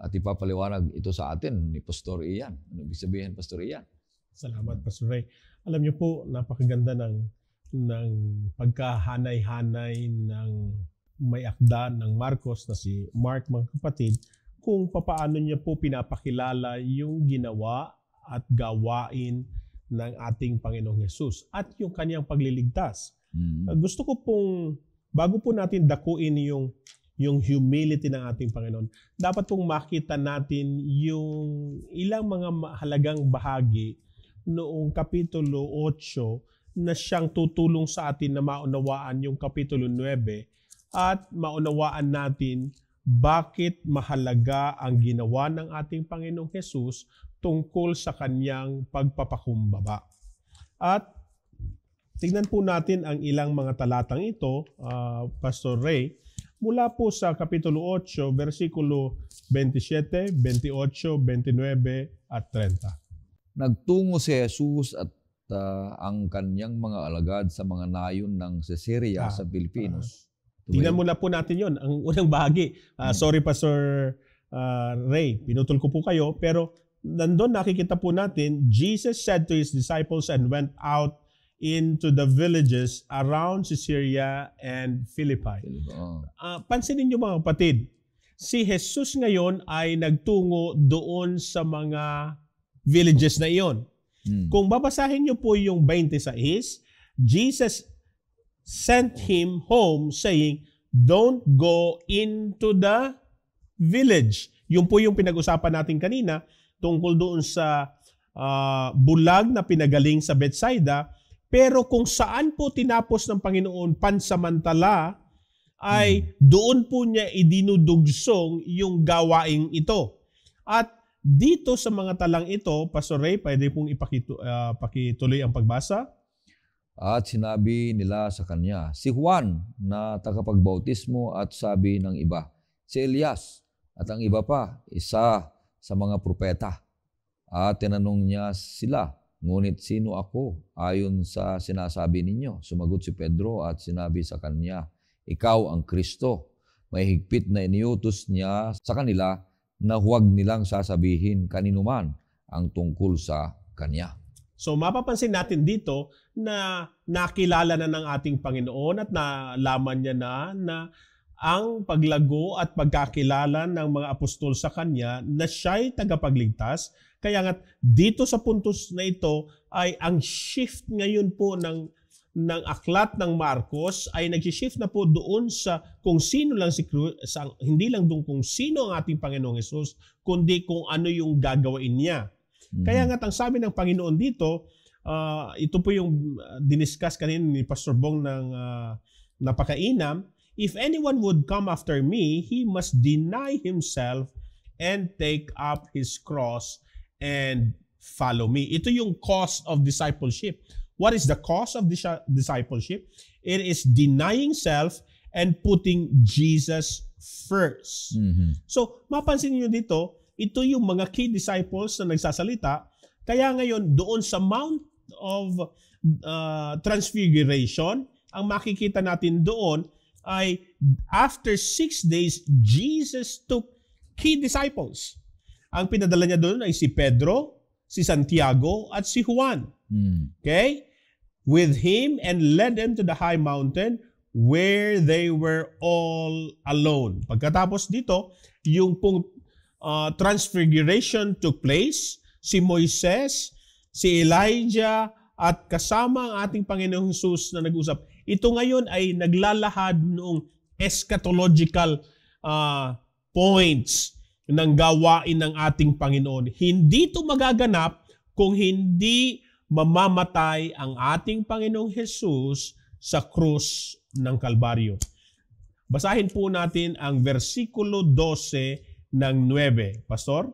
At ipapaliwanag ito sa atin ni Pastor Ian. Ano ibig sabihin, Pastor Ian? Salamat, Pastor Ray. Alam niyo po, napakaganda ng, ng pagkahanay-hanay ng may akda ng Marcos na si Mark, mga kapatid, kung papaano niya po pinapakilala yung ginawa at gawain ng ating Panginoong Yesus at yung kanyang pagliligtas. Mm-hmm. Gusto ko pong, bago po natin dakuin yung yung humility ng ating Panginoon. Dapat pong makita natin yung ilang mga mahalagang bahagi noong Kapitulo 8 na siyang tutulong sa atin na maunawaan yung Kapitulo 9 at maunawaan natin bakit mahalaga ang ginawa ng ating Panginoong Hesus tungkol sa kanyang pagpapakumbaba. At tignan po natin ang ilang mga talatang ito, uh, Pastor Ray mula po sa Kapitulo 8, versikulo 27, 28, 29, at 30. Nagtungo si Jesus at uh, ang kanyang mga alagad sa mga nayon ng Caesarea ah, sa Pilipinos. Uh, tingnan muna po natin yon ang unang bahagi. Uh, hmm. Sorry pa Sir uh, Ray, pinutol ko po kayo, pero nandun nakikita po natin, Jesus said to His disciples and went out into the villages around Caesarea and Philippi. Oh. Uh, ah, pansinin niyo mga kapatid, si Jesus ngayon ay nagtungo doon sa mga villages na iyon. Hmm. Kung babasahin niyo po yung 26, Jesus sent him home saying, Don't go into the village. Yung po yung pinag-usapan natin kanina tungkol doon sa uh, bulag na pinagaling sa Bethsaida pero kung saan po tinapos ng Panginoon pansamantala, ay hmm. doon po niya idinudugsong yung gawaing ito. At dito sa mga talang ito, Pastor Ray, pwede pong ipakito, uh, pakituloy ang pagbasa. At sinabi nila sa kanya, si Juan na tagapagbautismo at sabi ng iba, si Elias at ang iba pa, isa sa mga propeta. At tinanong niya sila, Ngunit sino ako ayon sa sinasabi ninyo? Sumagot si Pedro at sinabi sa kanya, Ikaw ang Kristo. May higpit na iniutos niya sa kanila na huwag nilang sasabihin kaninuman ang tungkol sa kanya. So mapapansin natin dito na nakilala na ng ating Panginoon at nalaman niya na na ang paglago at pagkakilala ng mga apostol sa kanya na siya'y tagapagligtas kaya nga dito sa puntos na ito ay ang shift ngayon po ng ng aklat ng Marcos ay nag-shift na po doon sa kung sino lang si sa, hindi lang doon kung sino ang ating Panginoong Yesus kundi kung ano yung gagawin niya. Mm-hmm. Kaya nga ang sabi ng Panginoon dito, uh, ito po yung uh, diniscuss kanina ni Pastor Bong ng uh, napakainam, if anyone would come after me, he must deny himself and take up his cross and follow me. Ito yung cost of discipleship. What is the cost of discipleship? It is denying self and putting Jesus first. Mm-hmm. So, mapansin niyo dito, ito yung mga key disciples na nagsasalita. Kaya ngayon, doon sa Mount of uh, Transfiguration, ang makikita natin doon ay after six days, Jesus took key disciples. Ang pinadala niya doon ay si Pedro, si Santiago, at si Juan. Hmm. Okay? With him and led them to the high mountain where they were all alone. Pagkatapos dito, yung pong uh, transfiguration took place. Si Moises, si Elijah, at kasama ang ating Panginoong Jesus na nag-usap. Ito ngayon ay naglalahad noong eschatological uh, points ng gawain ng ating Panginoon. Hindi ito magaganap kung hindi mamamatay ang ating Panginoong Hesus sa krus ng Kalbaryo. Basahin po natin ang versikulo 12 ng 9. Pastor?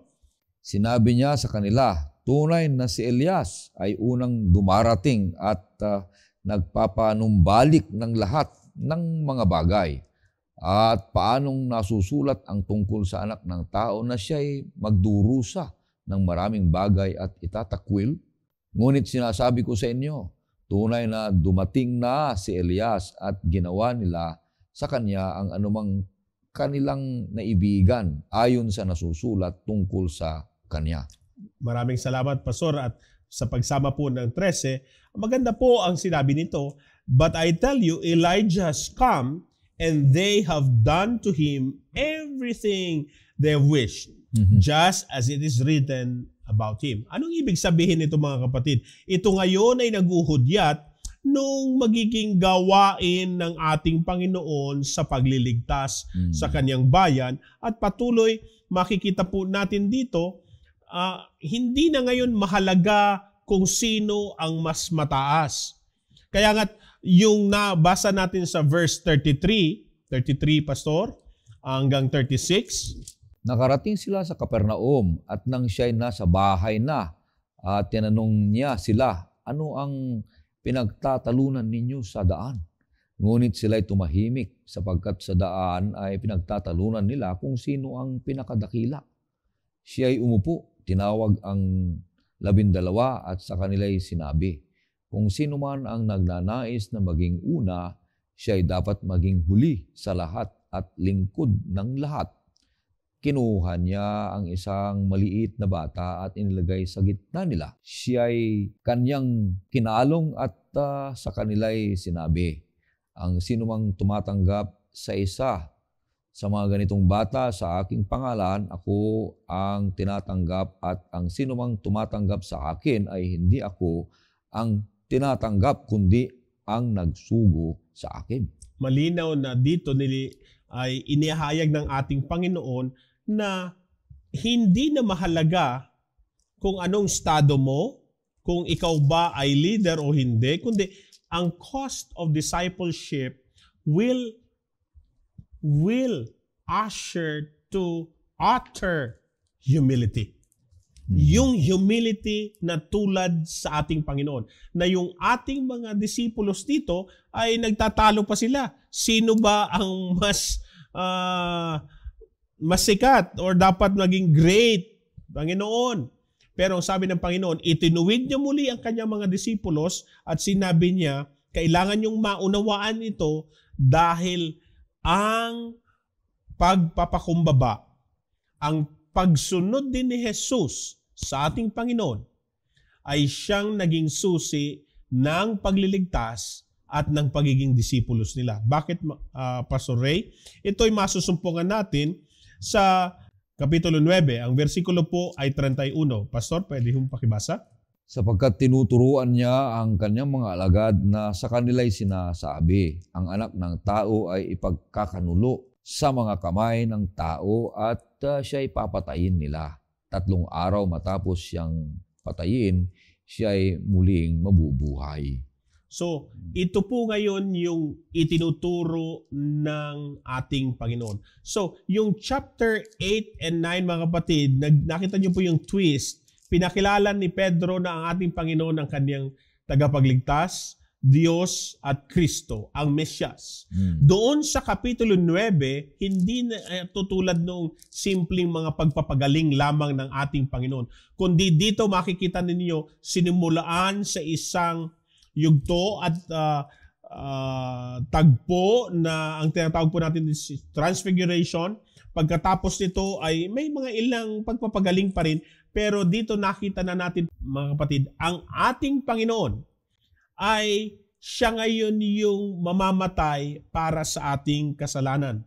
Sinabi niya sa kanila, tunay na si Elias ay unang dumarating at uh, nagpapanumbalik ng lahat ng mga bagay. At paanong nasusulat ang tungkol sa anak ng tao na siya'y magdurusa ng maraming bagay at itatakwil? Ngunit sinasabi ko sa inyo, tunay na dumating na si Elias at ginawa nila sa kanya ang anumang kanilang naibigan ayon sa nasusulat tungkol sa kanya. Maraming salamat, Pastor. At sa pagsama po ng 13, maganda po ang sinabi nito, But I tell you, Elijah has come and they have done to him everything they wished, mm-hmm. just as it is written about him. Anong ibig sabihin nito mga kapatid? Ito ngayon ay naguhudyat nung magiging gawain ng ating Panginoon sa pagliligtas mm. sa kanyang bayan at patuloy makikita po natin dito uh, hindi na ngayon mahalaga kung sino ang mas mataas. Kaya nga't yung nabasa natin sa verse 33, 33 pastor, hanggang 36. Nakarating sila sa Kapernaum at nang siya'y nasa bahay na, uh, tinanong niya sila, ano ang pinagtatalunan ninyo sa daan? Ngunit sila'y tumahimik sapagkat sa daan ay pinagtatalunan nila kung sino ang pinakadakila. Siya'y umupo, tinawag ang labindalawa at sa kanila'y sinabi, kung sino man ang nagnanais na maging una, siya ay dapat maging huli sa lahat at lingkod ng lahat. Kinuha niya ang isang maliit na bata at inilagay sa gitna nila. Siya ay kanyang kinalong at uh, sa kanila'y sinabi, ang sinumang tumatanggap sa isa sa mga ganitong bata sa aking pangalan, ako ang tinatanggap at ang sinumang tumatanggap sa akin ay hindi ako ang tinatanggap kundi ang nagsugo sa akin. Malinaw na dito nili ay inihayag ng ating Panginoon na hindi na mahalaga kung anong estado mo, kung ikaw ba ay leader o hindi, kundi ang cost of discipleship will will usher to utter humility. Mm. Yung humility na tulad sa ating Panginoon. Na yung ating mga disipulos dito ay nagtatalo pa sila. Sino ba ang mas uh, ah, masikat or dapat maging great? Panginoon. Pero sabi ng Panginoon, itinuwid niya muli ang kanyang mga disipulos at sinabi niya, kailangan niyong maunawaan ito dahil ang pagpapakumbaba, ang pagsunod din ni Jesus sa ating Panginoon ay siyang naging susi ng pagliligtas at ng pagiging disipulos nila. Bakit, uh, Pastor Ray? Ito'y masusumpungan natin sa Kapitulo 9, ang versikulo po ay 31. Pastor, pwede hong pakibasa? Sapagkat tinuturuan niya ang kanyang mga alagad na sa kanila'y sinasabi, ang anak ng tao ay ipagkakanulo sa mga kamay ng tao at uh, ah, siya ay papatayin nila. Tatlong araw matapos siyang patayin, siya ay muling mabubuhay. So, ito po ngayon yung itinuturo ng ating Panginoon. So, yung chapter 8 and 9 mga kapatid, nakita niyo po yung twist. Pinakilala ni Pedro na ang ating Panginoon ang kanyang tagapagligtas Diyos at Kristo, ang Mesyas. Hmm. Doon sa Kapitulo 9, hindi na, eh, tutulad ng simpleng mga pagpapagaling lamang ng ating Panginoon. Kundi dito makikita ninyo, sinimulaan sa isang yugto at uh, uh, tagpo na ang tinatawag po natin is transfiguration. Pagkatapos nito ay may mga ilang pagpapagaling pa rin. Pero dito nakita na natin mga kapatid, ang ating Panginoon ay siya ngayon yung mamamatay para sa ating kasalanan.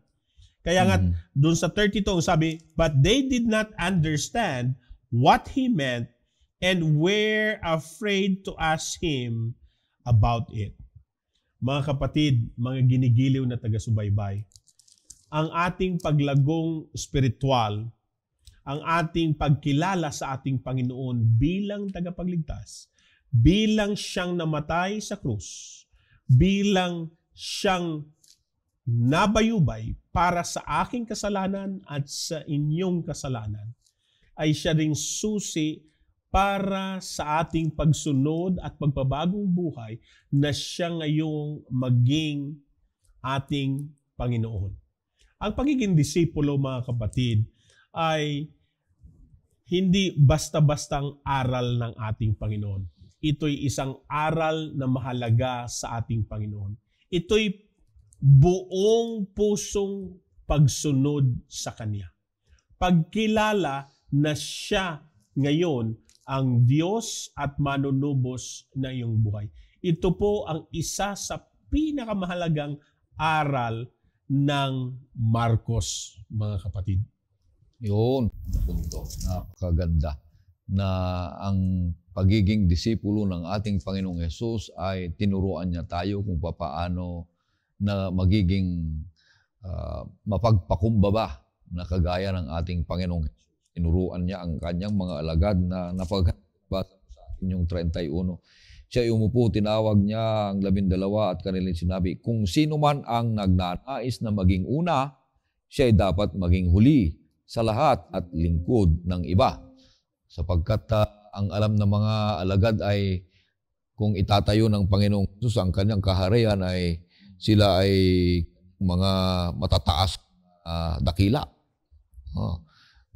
Kaya nga, mm. doon sa 32, sabi, But they did not understand what he meant and were afraid to ask him about it. Mga kapatid, mga ginigiliw na taga-subaybay, ang ating paglagong spiritual, ang ating pagkilala sa ating Panginoon bilang tagapagligtas, bilang siyang namatay sa krus, bilang siyang nabayubay para sa aking kasalanan at sa inyong kasalanan, ay siya ring susi para sa ating pagsunod at pagbabagong buhay na siya ngayong maging ating Panginoon. Ang pagiging disipulo mga kapatid ay hindi basta-bastang aral ng ating Panginoon Ito'y isang aral na mahalaga sa ating Panginoon. Ito'y buong pusong pagsunod sa Kanya. Pagkilala na Siya ngayon ang Diyos at manunubos na iyong buhay. Ito po ang isa sa pinakamahalagang aral ng Marcos, mga kapatid. Yun, punto. Napakaganda na ang pagiging disipulo ng ating Panginoong Yesus ay tinuruan niya tayo kung papaano na magiging uh, mapagpakumbaba na kagaya ng ating Panginoong Yesus. Tinuruan niya ang kanyang mga alagad na napagbasa sa atin 31. Siya ay umupo, tinawag niya ang labindalawa at kanilang sinabi, Kung sino man ang nagnanais na maging una, siya ay dapat maging huli sa lahat at lingkod ng iba sapagkat uh, ang alam ng mga alagad ay kung itatayo ng Panginoong Jesus ang kanyang kaharian ay sila ay mga matataas uh, dakila uh,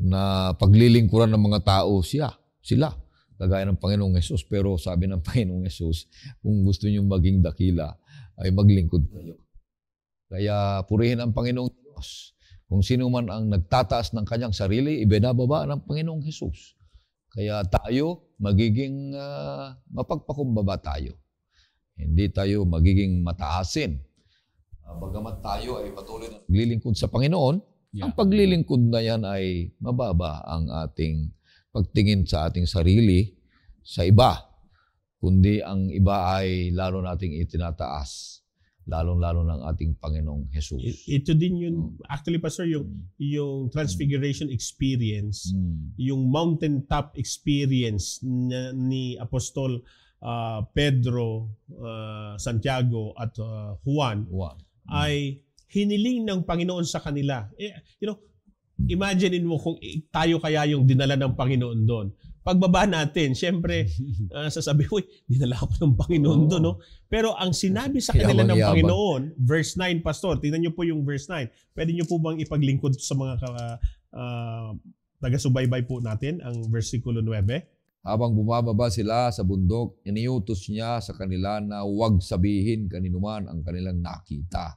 na paglilingkuran ng mga tao siya, sila kagaya ng Panginoong Yesus. Pero sabi ng <laughs> Panginoong Yesus, kung gusto niyong maging dakila, ay maglingkod kayo. Kaya purihin ang Panginoong Diyos. Kung sino man ang nagtataas ng kanyang sarili, ibinababa ng Panginoong Hesus. Kaya tayo, magiging uh, mapagpakumbaba tayo. Hindi tayo magiging mataasin. Uh, bagamat tayo ay patuloy na naglilingkod sa Panginoon, yeah. ang paglilingkod na yan ay mababa ang ating pagtingin sa ating sarili sa iba, kundi ang iba ay lalo nating itinataas lalong-lalo ng ating Panginoong Jesus. Ito din yun, oh. actually Pastor, yung, mm. yung mm. transfiguration experience, mm. yung mountaintop experience na, ni Apostol uh, Pedro, uh, Santiago at uh, Juan, Juan. Mm. ay hiniling ng Panginoon sa kanila. Eh, you know, mm. imagine mo kung tayo kaya yung dinala ng Panginoon doon pagbaba natin, syempre, uh, <laughs> ah, sasabi, uy, dinala ko ng Panginoon oh. doon. No? Pero ang sinabi sa kanila ng Panginoon, verse 9, Pastor, tingnan niyo po yung verse 9. Pwede niyo po bang ipaglingkod sa mga uh, uh, taga-subaybay po natin ang versikulo 9? Habang bumababa sila sa bundok, iniutos niya sa kanila na huwag sabihin kaninuman ang kanilang nakita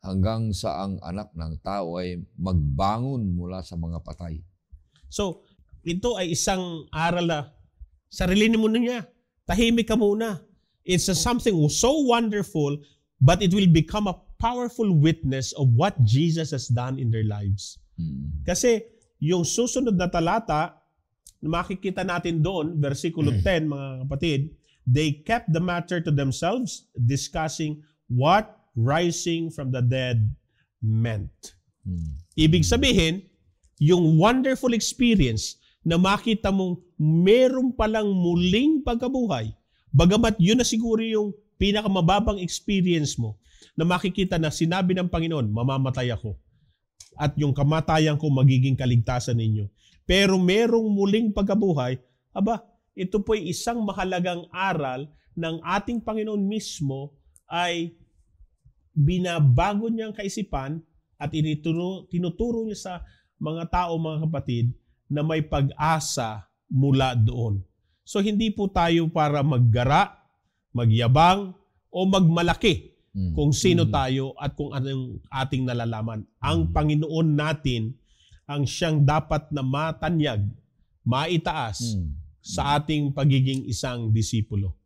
hanggang sa ang anak ng tao ay magbangon mula sa mga patay. So, ito ay isang aral na sarilinin mo na niya. Tahimik ka muna. It's a something so wonderful but it will become a powerful witness of what Jesus has done in their lives. Hmm. Kasi yung susunod na talata, makikita natin doon, versikulo 10 hmm. mga kapatid, they kept the matter to themselves, discussing what rising from the dead meant. Hmm. Ibig sabihin, yung wonderful experience na makita mong meron palang muling pagkabuhay, bagamat yun na siguro yung pinakamababang experience mo, na makikita na sinabi ng Panginoon, mamamatay ako. At yung kamatayan ko magiging kaligtasan ninyo. Pero merong muling pagkabuhay, aba, ito po'y isang mahalagang aral ng ating Panginoon mismo ay binabago niyang kaisipan at inituro, tinuturo niya sa mga tao, mga kapatid, na may pag-asa mula doon. So hindi po tayo para maggara, magyabang, o magmalaki hmm. kung sino hmm. tayo at kung anong ating nalalaman. Ang hmm. Panginoon natin ang siyang dapat na matanyag, maitaas sa ating pagiging isang disipulo.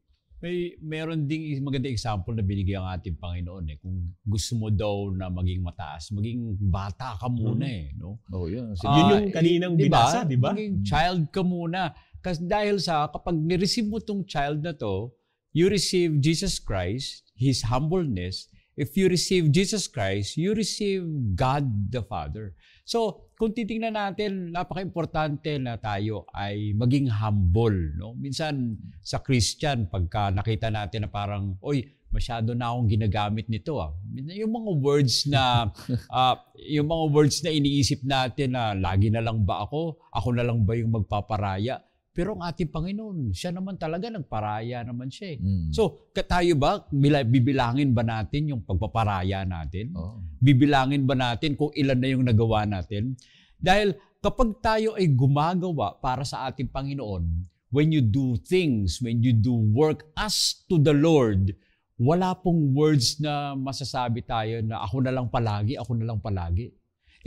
May meron ding maganda example na binigay ang ating Panginoon eh. Kung gusto mo daw na maging mataas, maging bata ka muna hmm. eh, no? Oh, yeah. So, uh, ah, yun yung kaninang diba, binasa, di ba? Maging hmm. child ka muna. Kasi dahil sa kapag ni-receive mo tong child na to, you receive Jesus Christ, his humbleness. If you receive Jesus Christ, you receive God the Father. So, kung titingnan natin, napaka-importante na tayo ay maging humble. No? Minsan, sa Christian, pagka nakita natin na parang, oy, masyado na akong ginagamit nito. Ah. Yung mga words na, uh, <laughs> yung mga words na iniisip natin na lagi na lang ba ako? Ako na lang ba yung magpaparaya? Pero ang ating Panginoon, siya naman talaga nagparaya naman siya eh. Mm. So, tayo ba, bibilangin ba natin yung pagpaparaya natin? Oh. Bibilangin ba natin kung ilan na yung nagawa natin? Dahil kapag tayo ay gumagawa para sa ating Panginoon, when you do things, when you do work as to the Lord, wala pong words na masasabi tayo na ako na lang palagi, ako na lang palagi.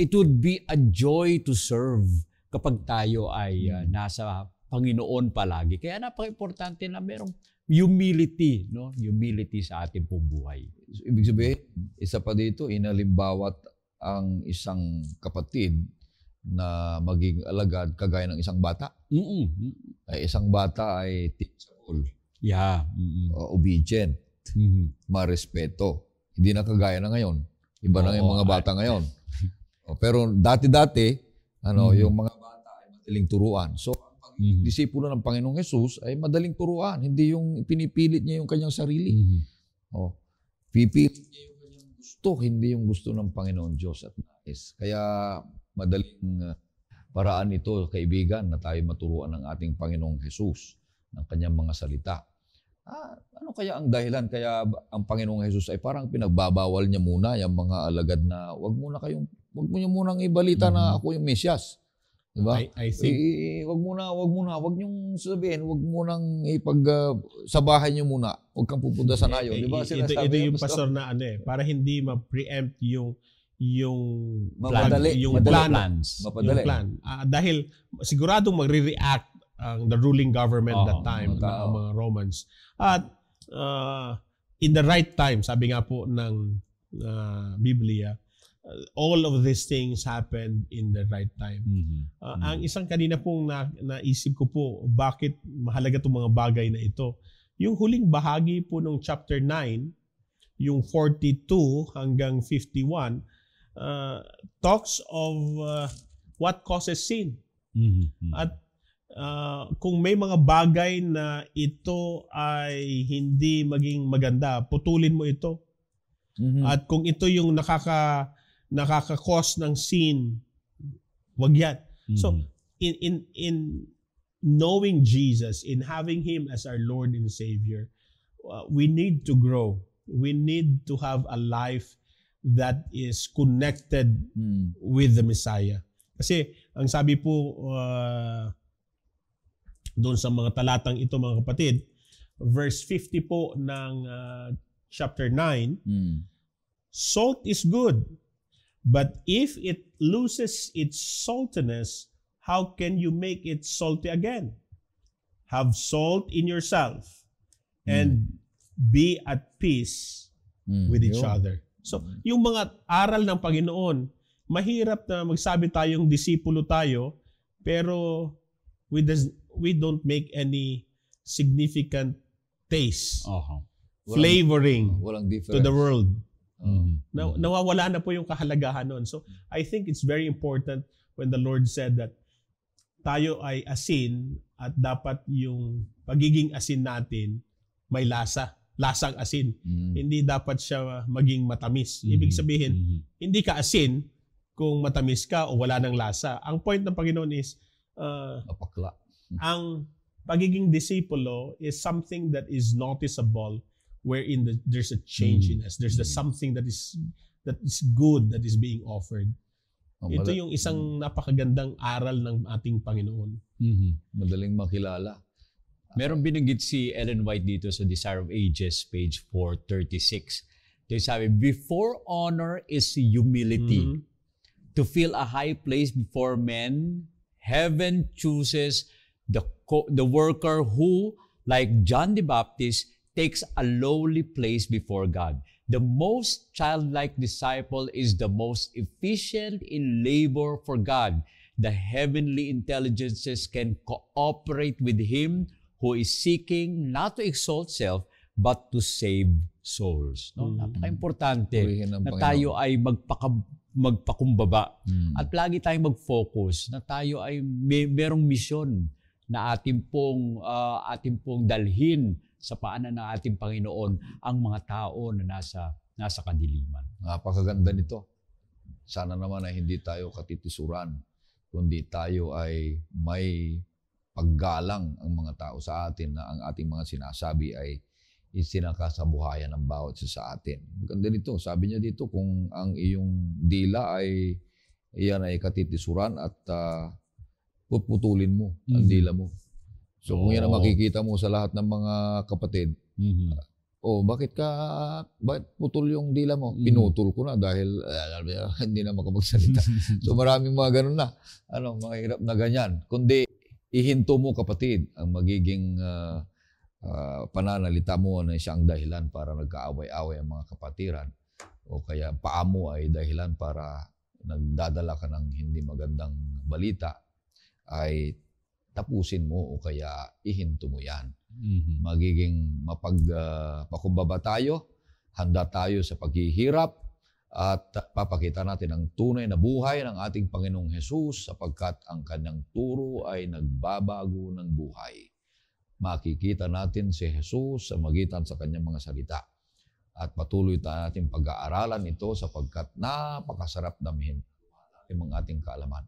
It would be a joy to serve kapag tayo ay uh, mm. nasa Panginoon palagi. Kaya napaka-importante na merong humility, no? Humility sa ating pong buhay. Ibig sabihin, isa pa dito, inalimbawat ang isang kapatid na maging alagad kagaya ng isang bata. Mm-mm. Ay, isang bata ay teachable. Yeah. Mm-mm. obedient. Mm-hmm. Marespeto. Hindi na kagaya na ngayon. Iba na yung mga bata ngayon. pero dati-dati, ano, mm-hmm. yung mga bata ay madaling turuan. So, mm-hmm. disipulo ng Panginoong Yesus ay madaling turuan, hindi yung pinipilit niya yung kanyang sarili. Mm-hmm. Oh, pipilit niya yung kanyang gusto, hindi yung gusto ng Panginoon Diyos at nais. Kaya madaling ah, paraan ito, kaibigan, na tayo maturuan ng ating Panginoong Hesus ng kanyang mga salita. Ah, ano kaya ang dahilan kaya ang Panginoong Hesus ay parang pinagbabawal niya muna yung mga alagad na wag muna kayong wag mo niyo muna ang ibalita mm-hmm. na ako yung Mesiyas. Di ba? I, I think... I, eh, eh, wag muna, wag muna, wag niyong sabihin, wag mo nang ipag uh, ah, sa niyo muna. Wag kang pupunta sa nayo, eh, di ba? Ito, ito yung pastor na ano eh, para hindi ma-preempt yung yung Mapadali, plan, yung madali, plans, mapadali. yung plan. Uh, dahil siguradong magre-react ang the ruling government oh, that time, ng na, mga Romans. At uh, in the right time, sabi nga po ng uh, Biblia, all of these things happened in the right time. Mm-hmm. Uh, mm-hmm. Ang isang kanina pong na, naisip ko po, bakit mahalaga itong mga bagay na ito. Yung huling bahagi po ng chapter 9, yung 42 hanggang 51, uh, ah, talks of uh, what causes sin. Mm-hmm. mm-hmm. At uh, kung may mga bagay na ito ay hindi maging maganda, putulin mo ito. Mm-hmm. At kung ito yung nakaka nakaka-cause ng sin. Wag yan. Mm. So, hmm. in, in, in knowing Jesus, in having Him as our Lord and Savior, uh, we need to grow. We need to have a life that is connected mm. with the Messiah. Kasi ang sabi po uh, doon sa mga talatang ito mga kapatid, verse 50 po ng uh, chapter 9, mm. salt is good But if it loses its saltiness, how can you make it salty again? Have salt in yourself and mm. be at peace mm. with each Yo. other. So, hmm. yung mga aral ng Panginoon, mahirap na magsabi tayong disipulo tayo, pero we, does, we don't make any significant taste, uh-huh. walang, flavoring walang difference. to the world. Mm-hmm. Na, nawawala na po yung kahalagahan nun. So, I think it's very important when the Lord said that tayo ay asin at dapat yung pagiging asin natin may lasa. Lasang asin. Mm-hmm. Hindi dapat siya maging matamis. Mm-hmm. Ibig sabihin, mm-hmm. hindi ka asin kung matamis ka o wala ng lasa. Ang point ng Panginoon is, uh, Apakla. ang pagiging disipulo is something that is noticeable wherein the, there's a change in mm. us. There's the mm. something that is that is good that is being offered. Oh, Ito yung isang mm. napakagandang aral ng ating Panginoon. Mm-hmm. Madaling makilala. Merong binanggit si Ellen White dito sa Desire of Ages, page 436. Ito sabi, Before honor is humility. Mm-hmm. To fill a high place before men, heaven chooses the, co- the worker who, like John the Baptist, takes a lowly place before God. The most childlike disciple is the most efficient in labor for God. The heavenly intelligences can cooperate with him who is seeking not to exalt self, but to save souls. No? Mm. Napaka-importante na tayo ay magpaka, magpakumbaba mm. at lagi tayong mag-focus na tayo ay may, merong misyon na ating pong, uh, ating pong dalhin sa paanan ng ating Panginoon ang mga tao na nasa, nasa kadiliman. Napakaganda nito. Sana naman ay hindi tayo katitisuran, kundi tayo ay may paggalang ang mga tao sa atin na ang ating mga sinasabi ay isinakasabuhayan ng bawat isa sa atin. Maganda nito. Sabi niya dito, kung ang iyong dila ay iyan ay katitisuran at uh, puputulin mo mm-hmm. ang mm. dila mo So kung yan ang makikita mo sa lahat ng mga kapatid, mm-hmm. oh, bakit ka, bakit putol yung dila mo? Mm-hmm. Pinutol ko na dahil uh, <laughs> hindi na makapagsalita. <laughs> so maraming mga ganun na, ano, mahirap na ganyan. Kundi, ihinto mo kapatid ang magiging uh, uh, pananalita mo na siyang dahilan para nagkaaway-away ang mga kapatiran o kaya paamo ay dahilan para nagdadala ka ng hindi magandang balita ay tapusin mo o kaya ihinto mo yan. Mm-hmm. Magiging mapagpakumbaba ah, uh, tayo, handa tayo sa paghihirap at papakita natin ang tunay na buhay ng ating Panginoong Hesus sapagkat ang kanyang turo ay nagbabago ng buhay. Makikita natin si Hesus sa magitan sa kanyang mga salita. At patuloy tayo natin pag-aaralan ito sapagkat napakasarap damhin ang ating kaalaman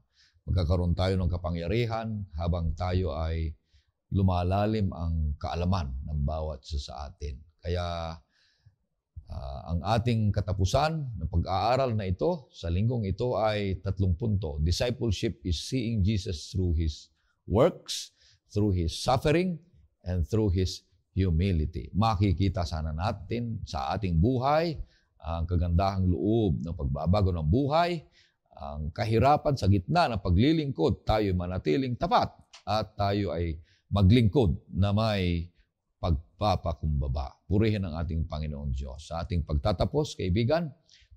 magkakaroon tayo ng kapangyarihan habang tayo ay lumalalim ang kaalaman ng bawat isa sa atin. Kaya uh, ang ating katapusan ng pag-aaral na ito sa linggong ito ay tatlong punto. Discipleship is seeing Jesus through His works, through His suffering, and through His humility. Makikita sana natin sa ating buhay ang kagandahang loob ng pagbabago ng buhay ang kahirapan sa gitna ng paglilingkod, tayo manatiling tapat at tayo ay maglingkod na may pagpapakumbaba. Purihin ang ating Panginoong Diyos. Sa ating pagtatapos, kaibigan,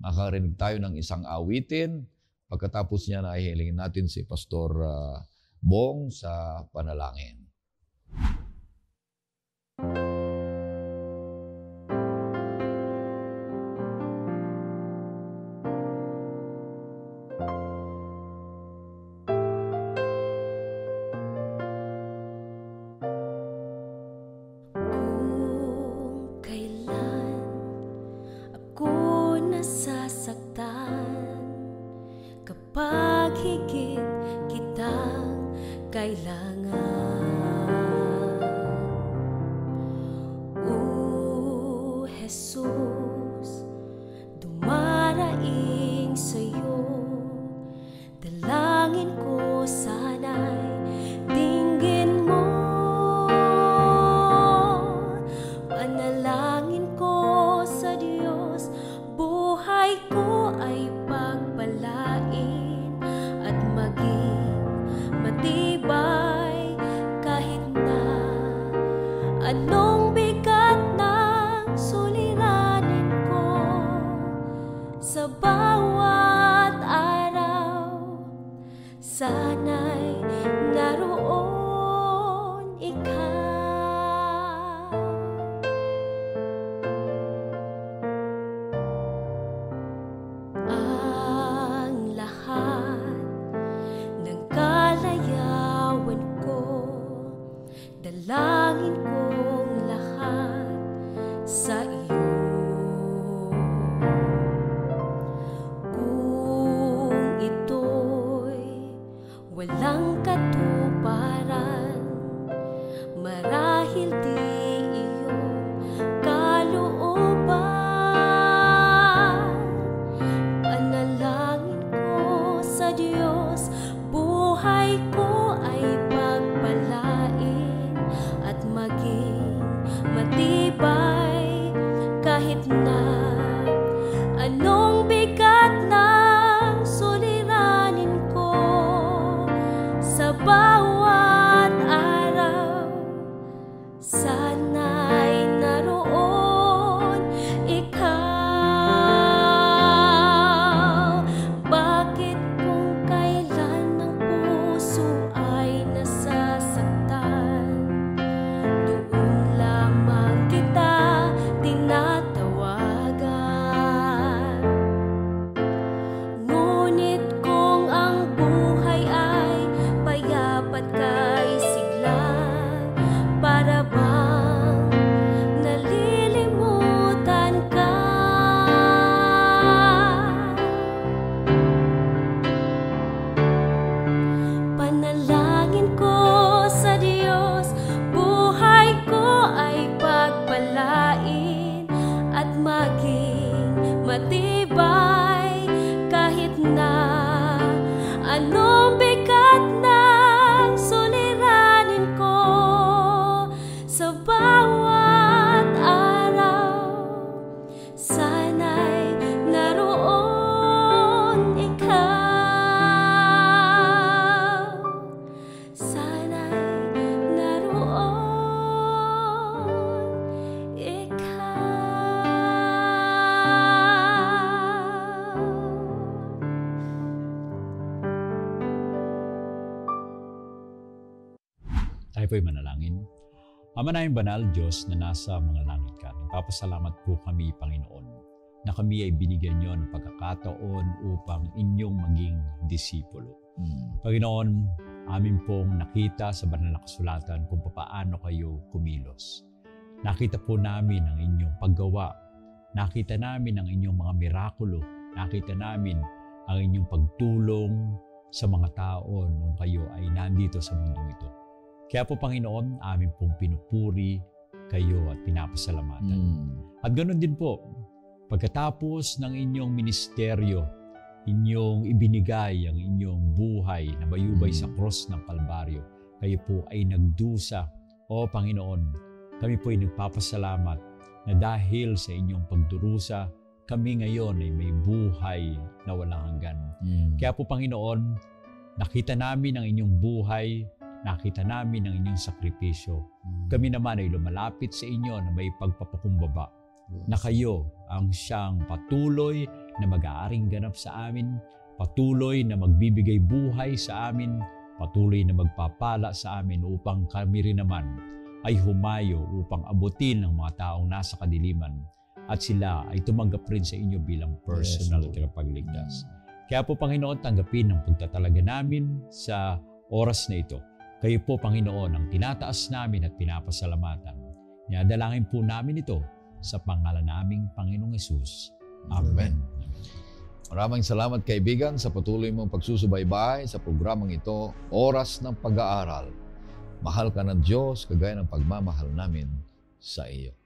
makarinig tayo ng isang awitin. Pagkatapos niya, nahihilingin natin si Pastor uh, Bong sa panalangin. bailar. sa Ama namin banal Diyos na nasa mga langit ka, nagpapasalamat po kami, Panginoon, na kami ay binigyan niyo ng pagkakataon upang inyong maging disipulo. Mm. Panginoon, amin pong nakita sa banal na kasulatan kung paano kayo kumilos. Nakita po namin ang inyong paggawa. Nakita namin ang inyong mga mirakulo. Nakita namin ang inyong pagtulong sa mga tao nung kayo ay nandito sa mundong ito. Kaya po Panginoon, amin pong pinupuri kayo at pinapasalamatan. Mm. At ganoon din po, pagkatapos ng inyong ministeryo, inyong ibinigay ang inyong buhay na bayubay mm. sa cross ng Kalbaryo, kayo po ay nagdusa. O Panginoon, kami po ay nagpapasalamat na dahil sa inyong pagdurusa, kami ngayon ay may buhay na walang hanggan. Mm. Kaya po Panginoon, nakita namin ang inyong buhay nakita namin ang inyong sakripisyo. Mm. Kami naman ay lumalapit sa inyo na may pagpapakumbaba na kayo ang siyang patuloy na mag-aaring ganap sa amin, patuloy na magbibigay buhay sa amin, patuloy na magpapala sa amin upang kami rin naman ay humayo upang abutin ang mga taong nasa kadiliman at sila ay tumanggap rin sa inyo bilang personal yes, tagapagligtas. Mm. Kaya po Panginoon, tanggapin ang pagtatalaga namin sa oras na ito kayo po, Panginoon, ang tinataas namin at pinapasalamatan. Niadalangin po namin ito sa pangalan naming Panginoong Yesus. Amen. Amen. Maraming salamat kaibigan sa patuloy mong pagsusubaybay sa programang ito, Oras ng Pag-aaral. Mahal ka ng Diyos kagaya ng pagmamahal namin sa iyo.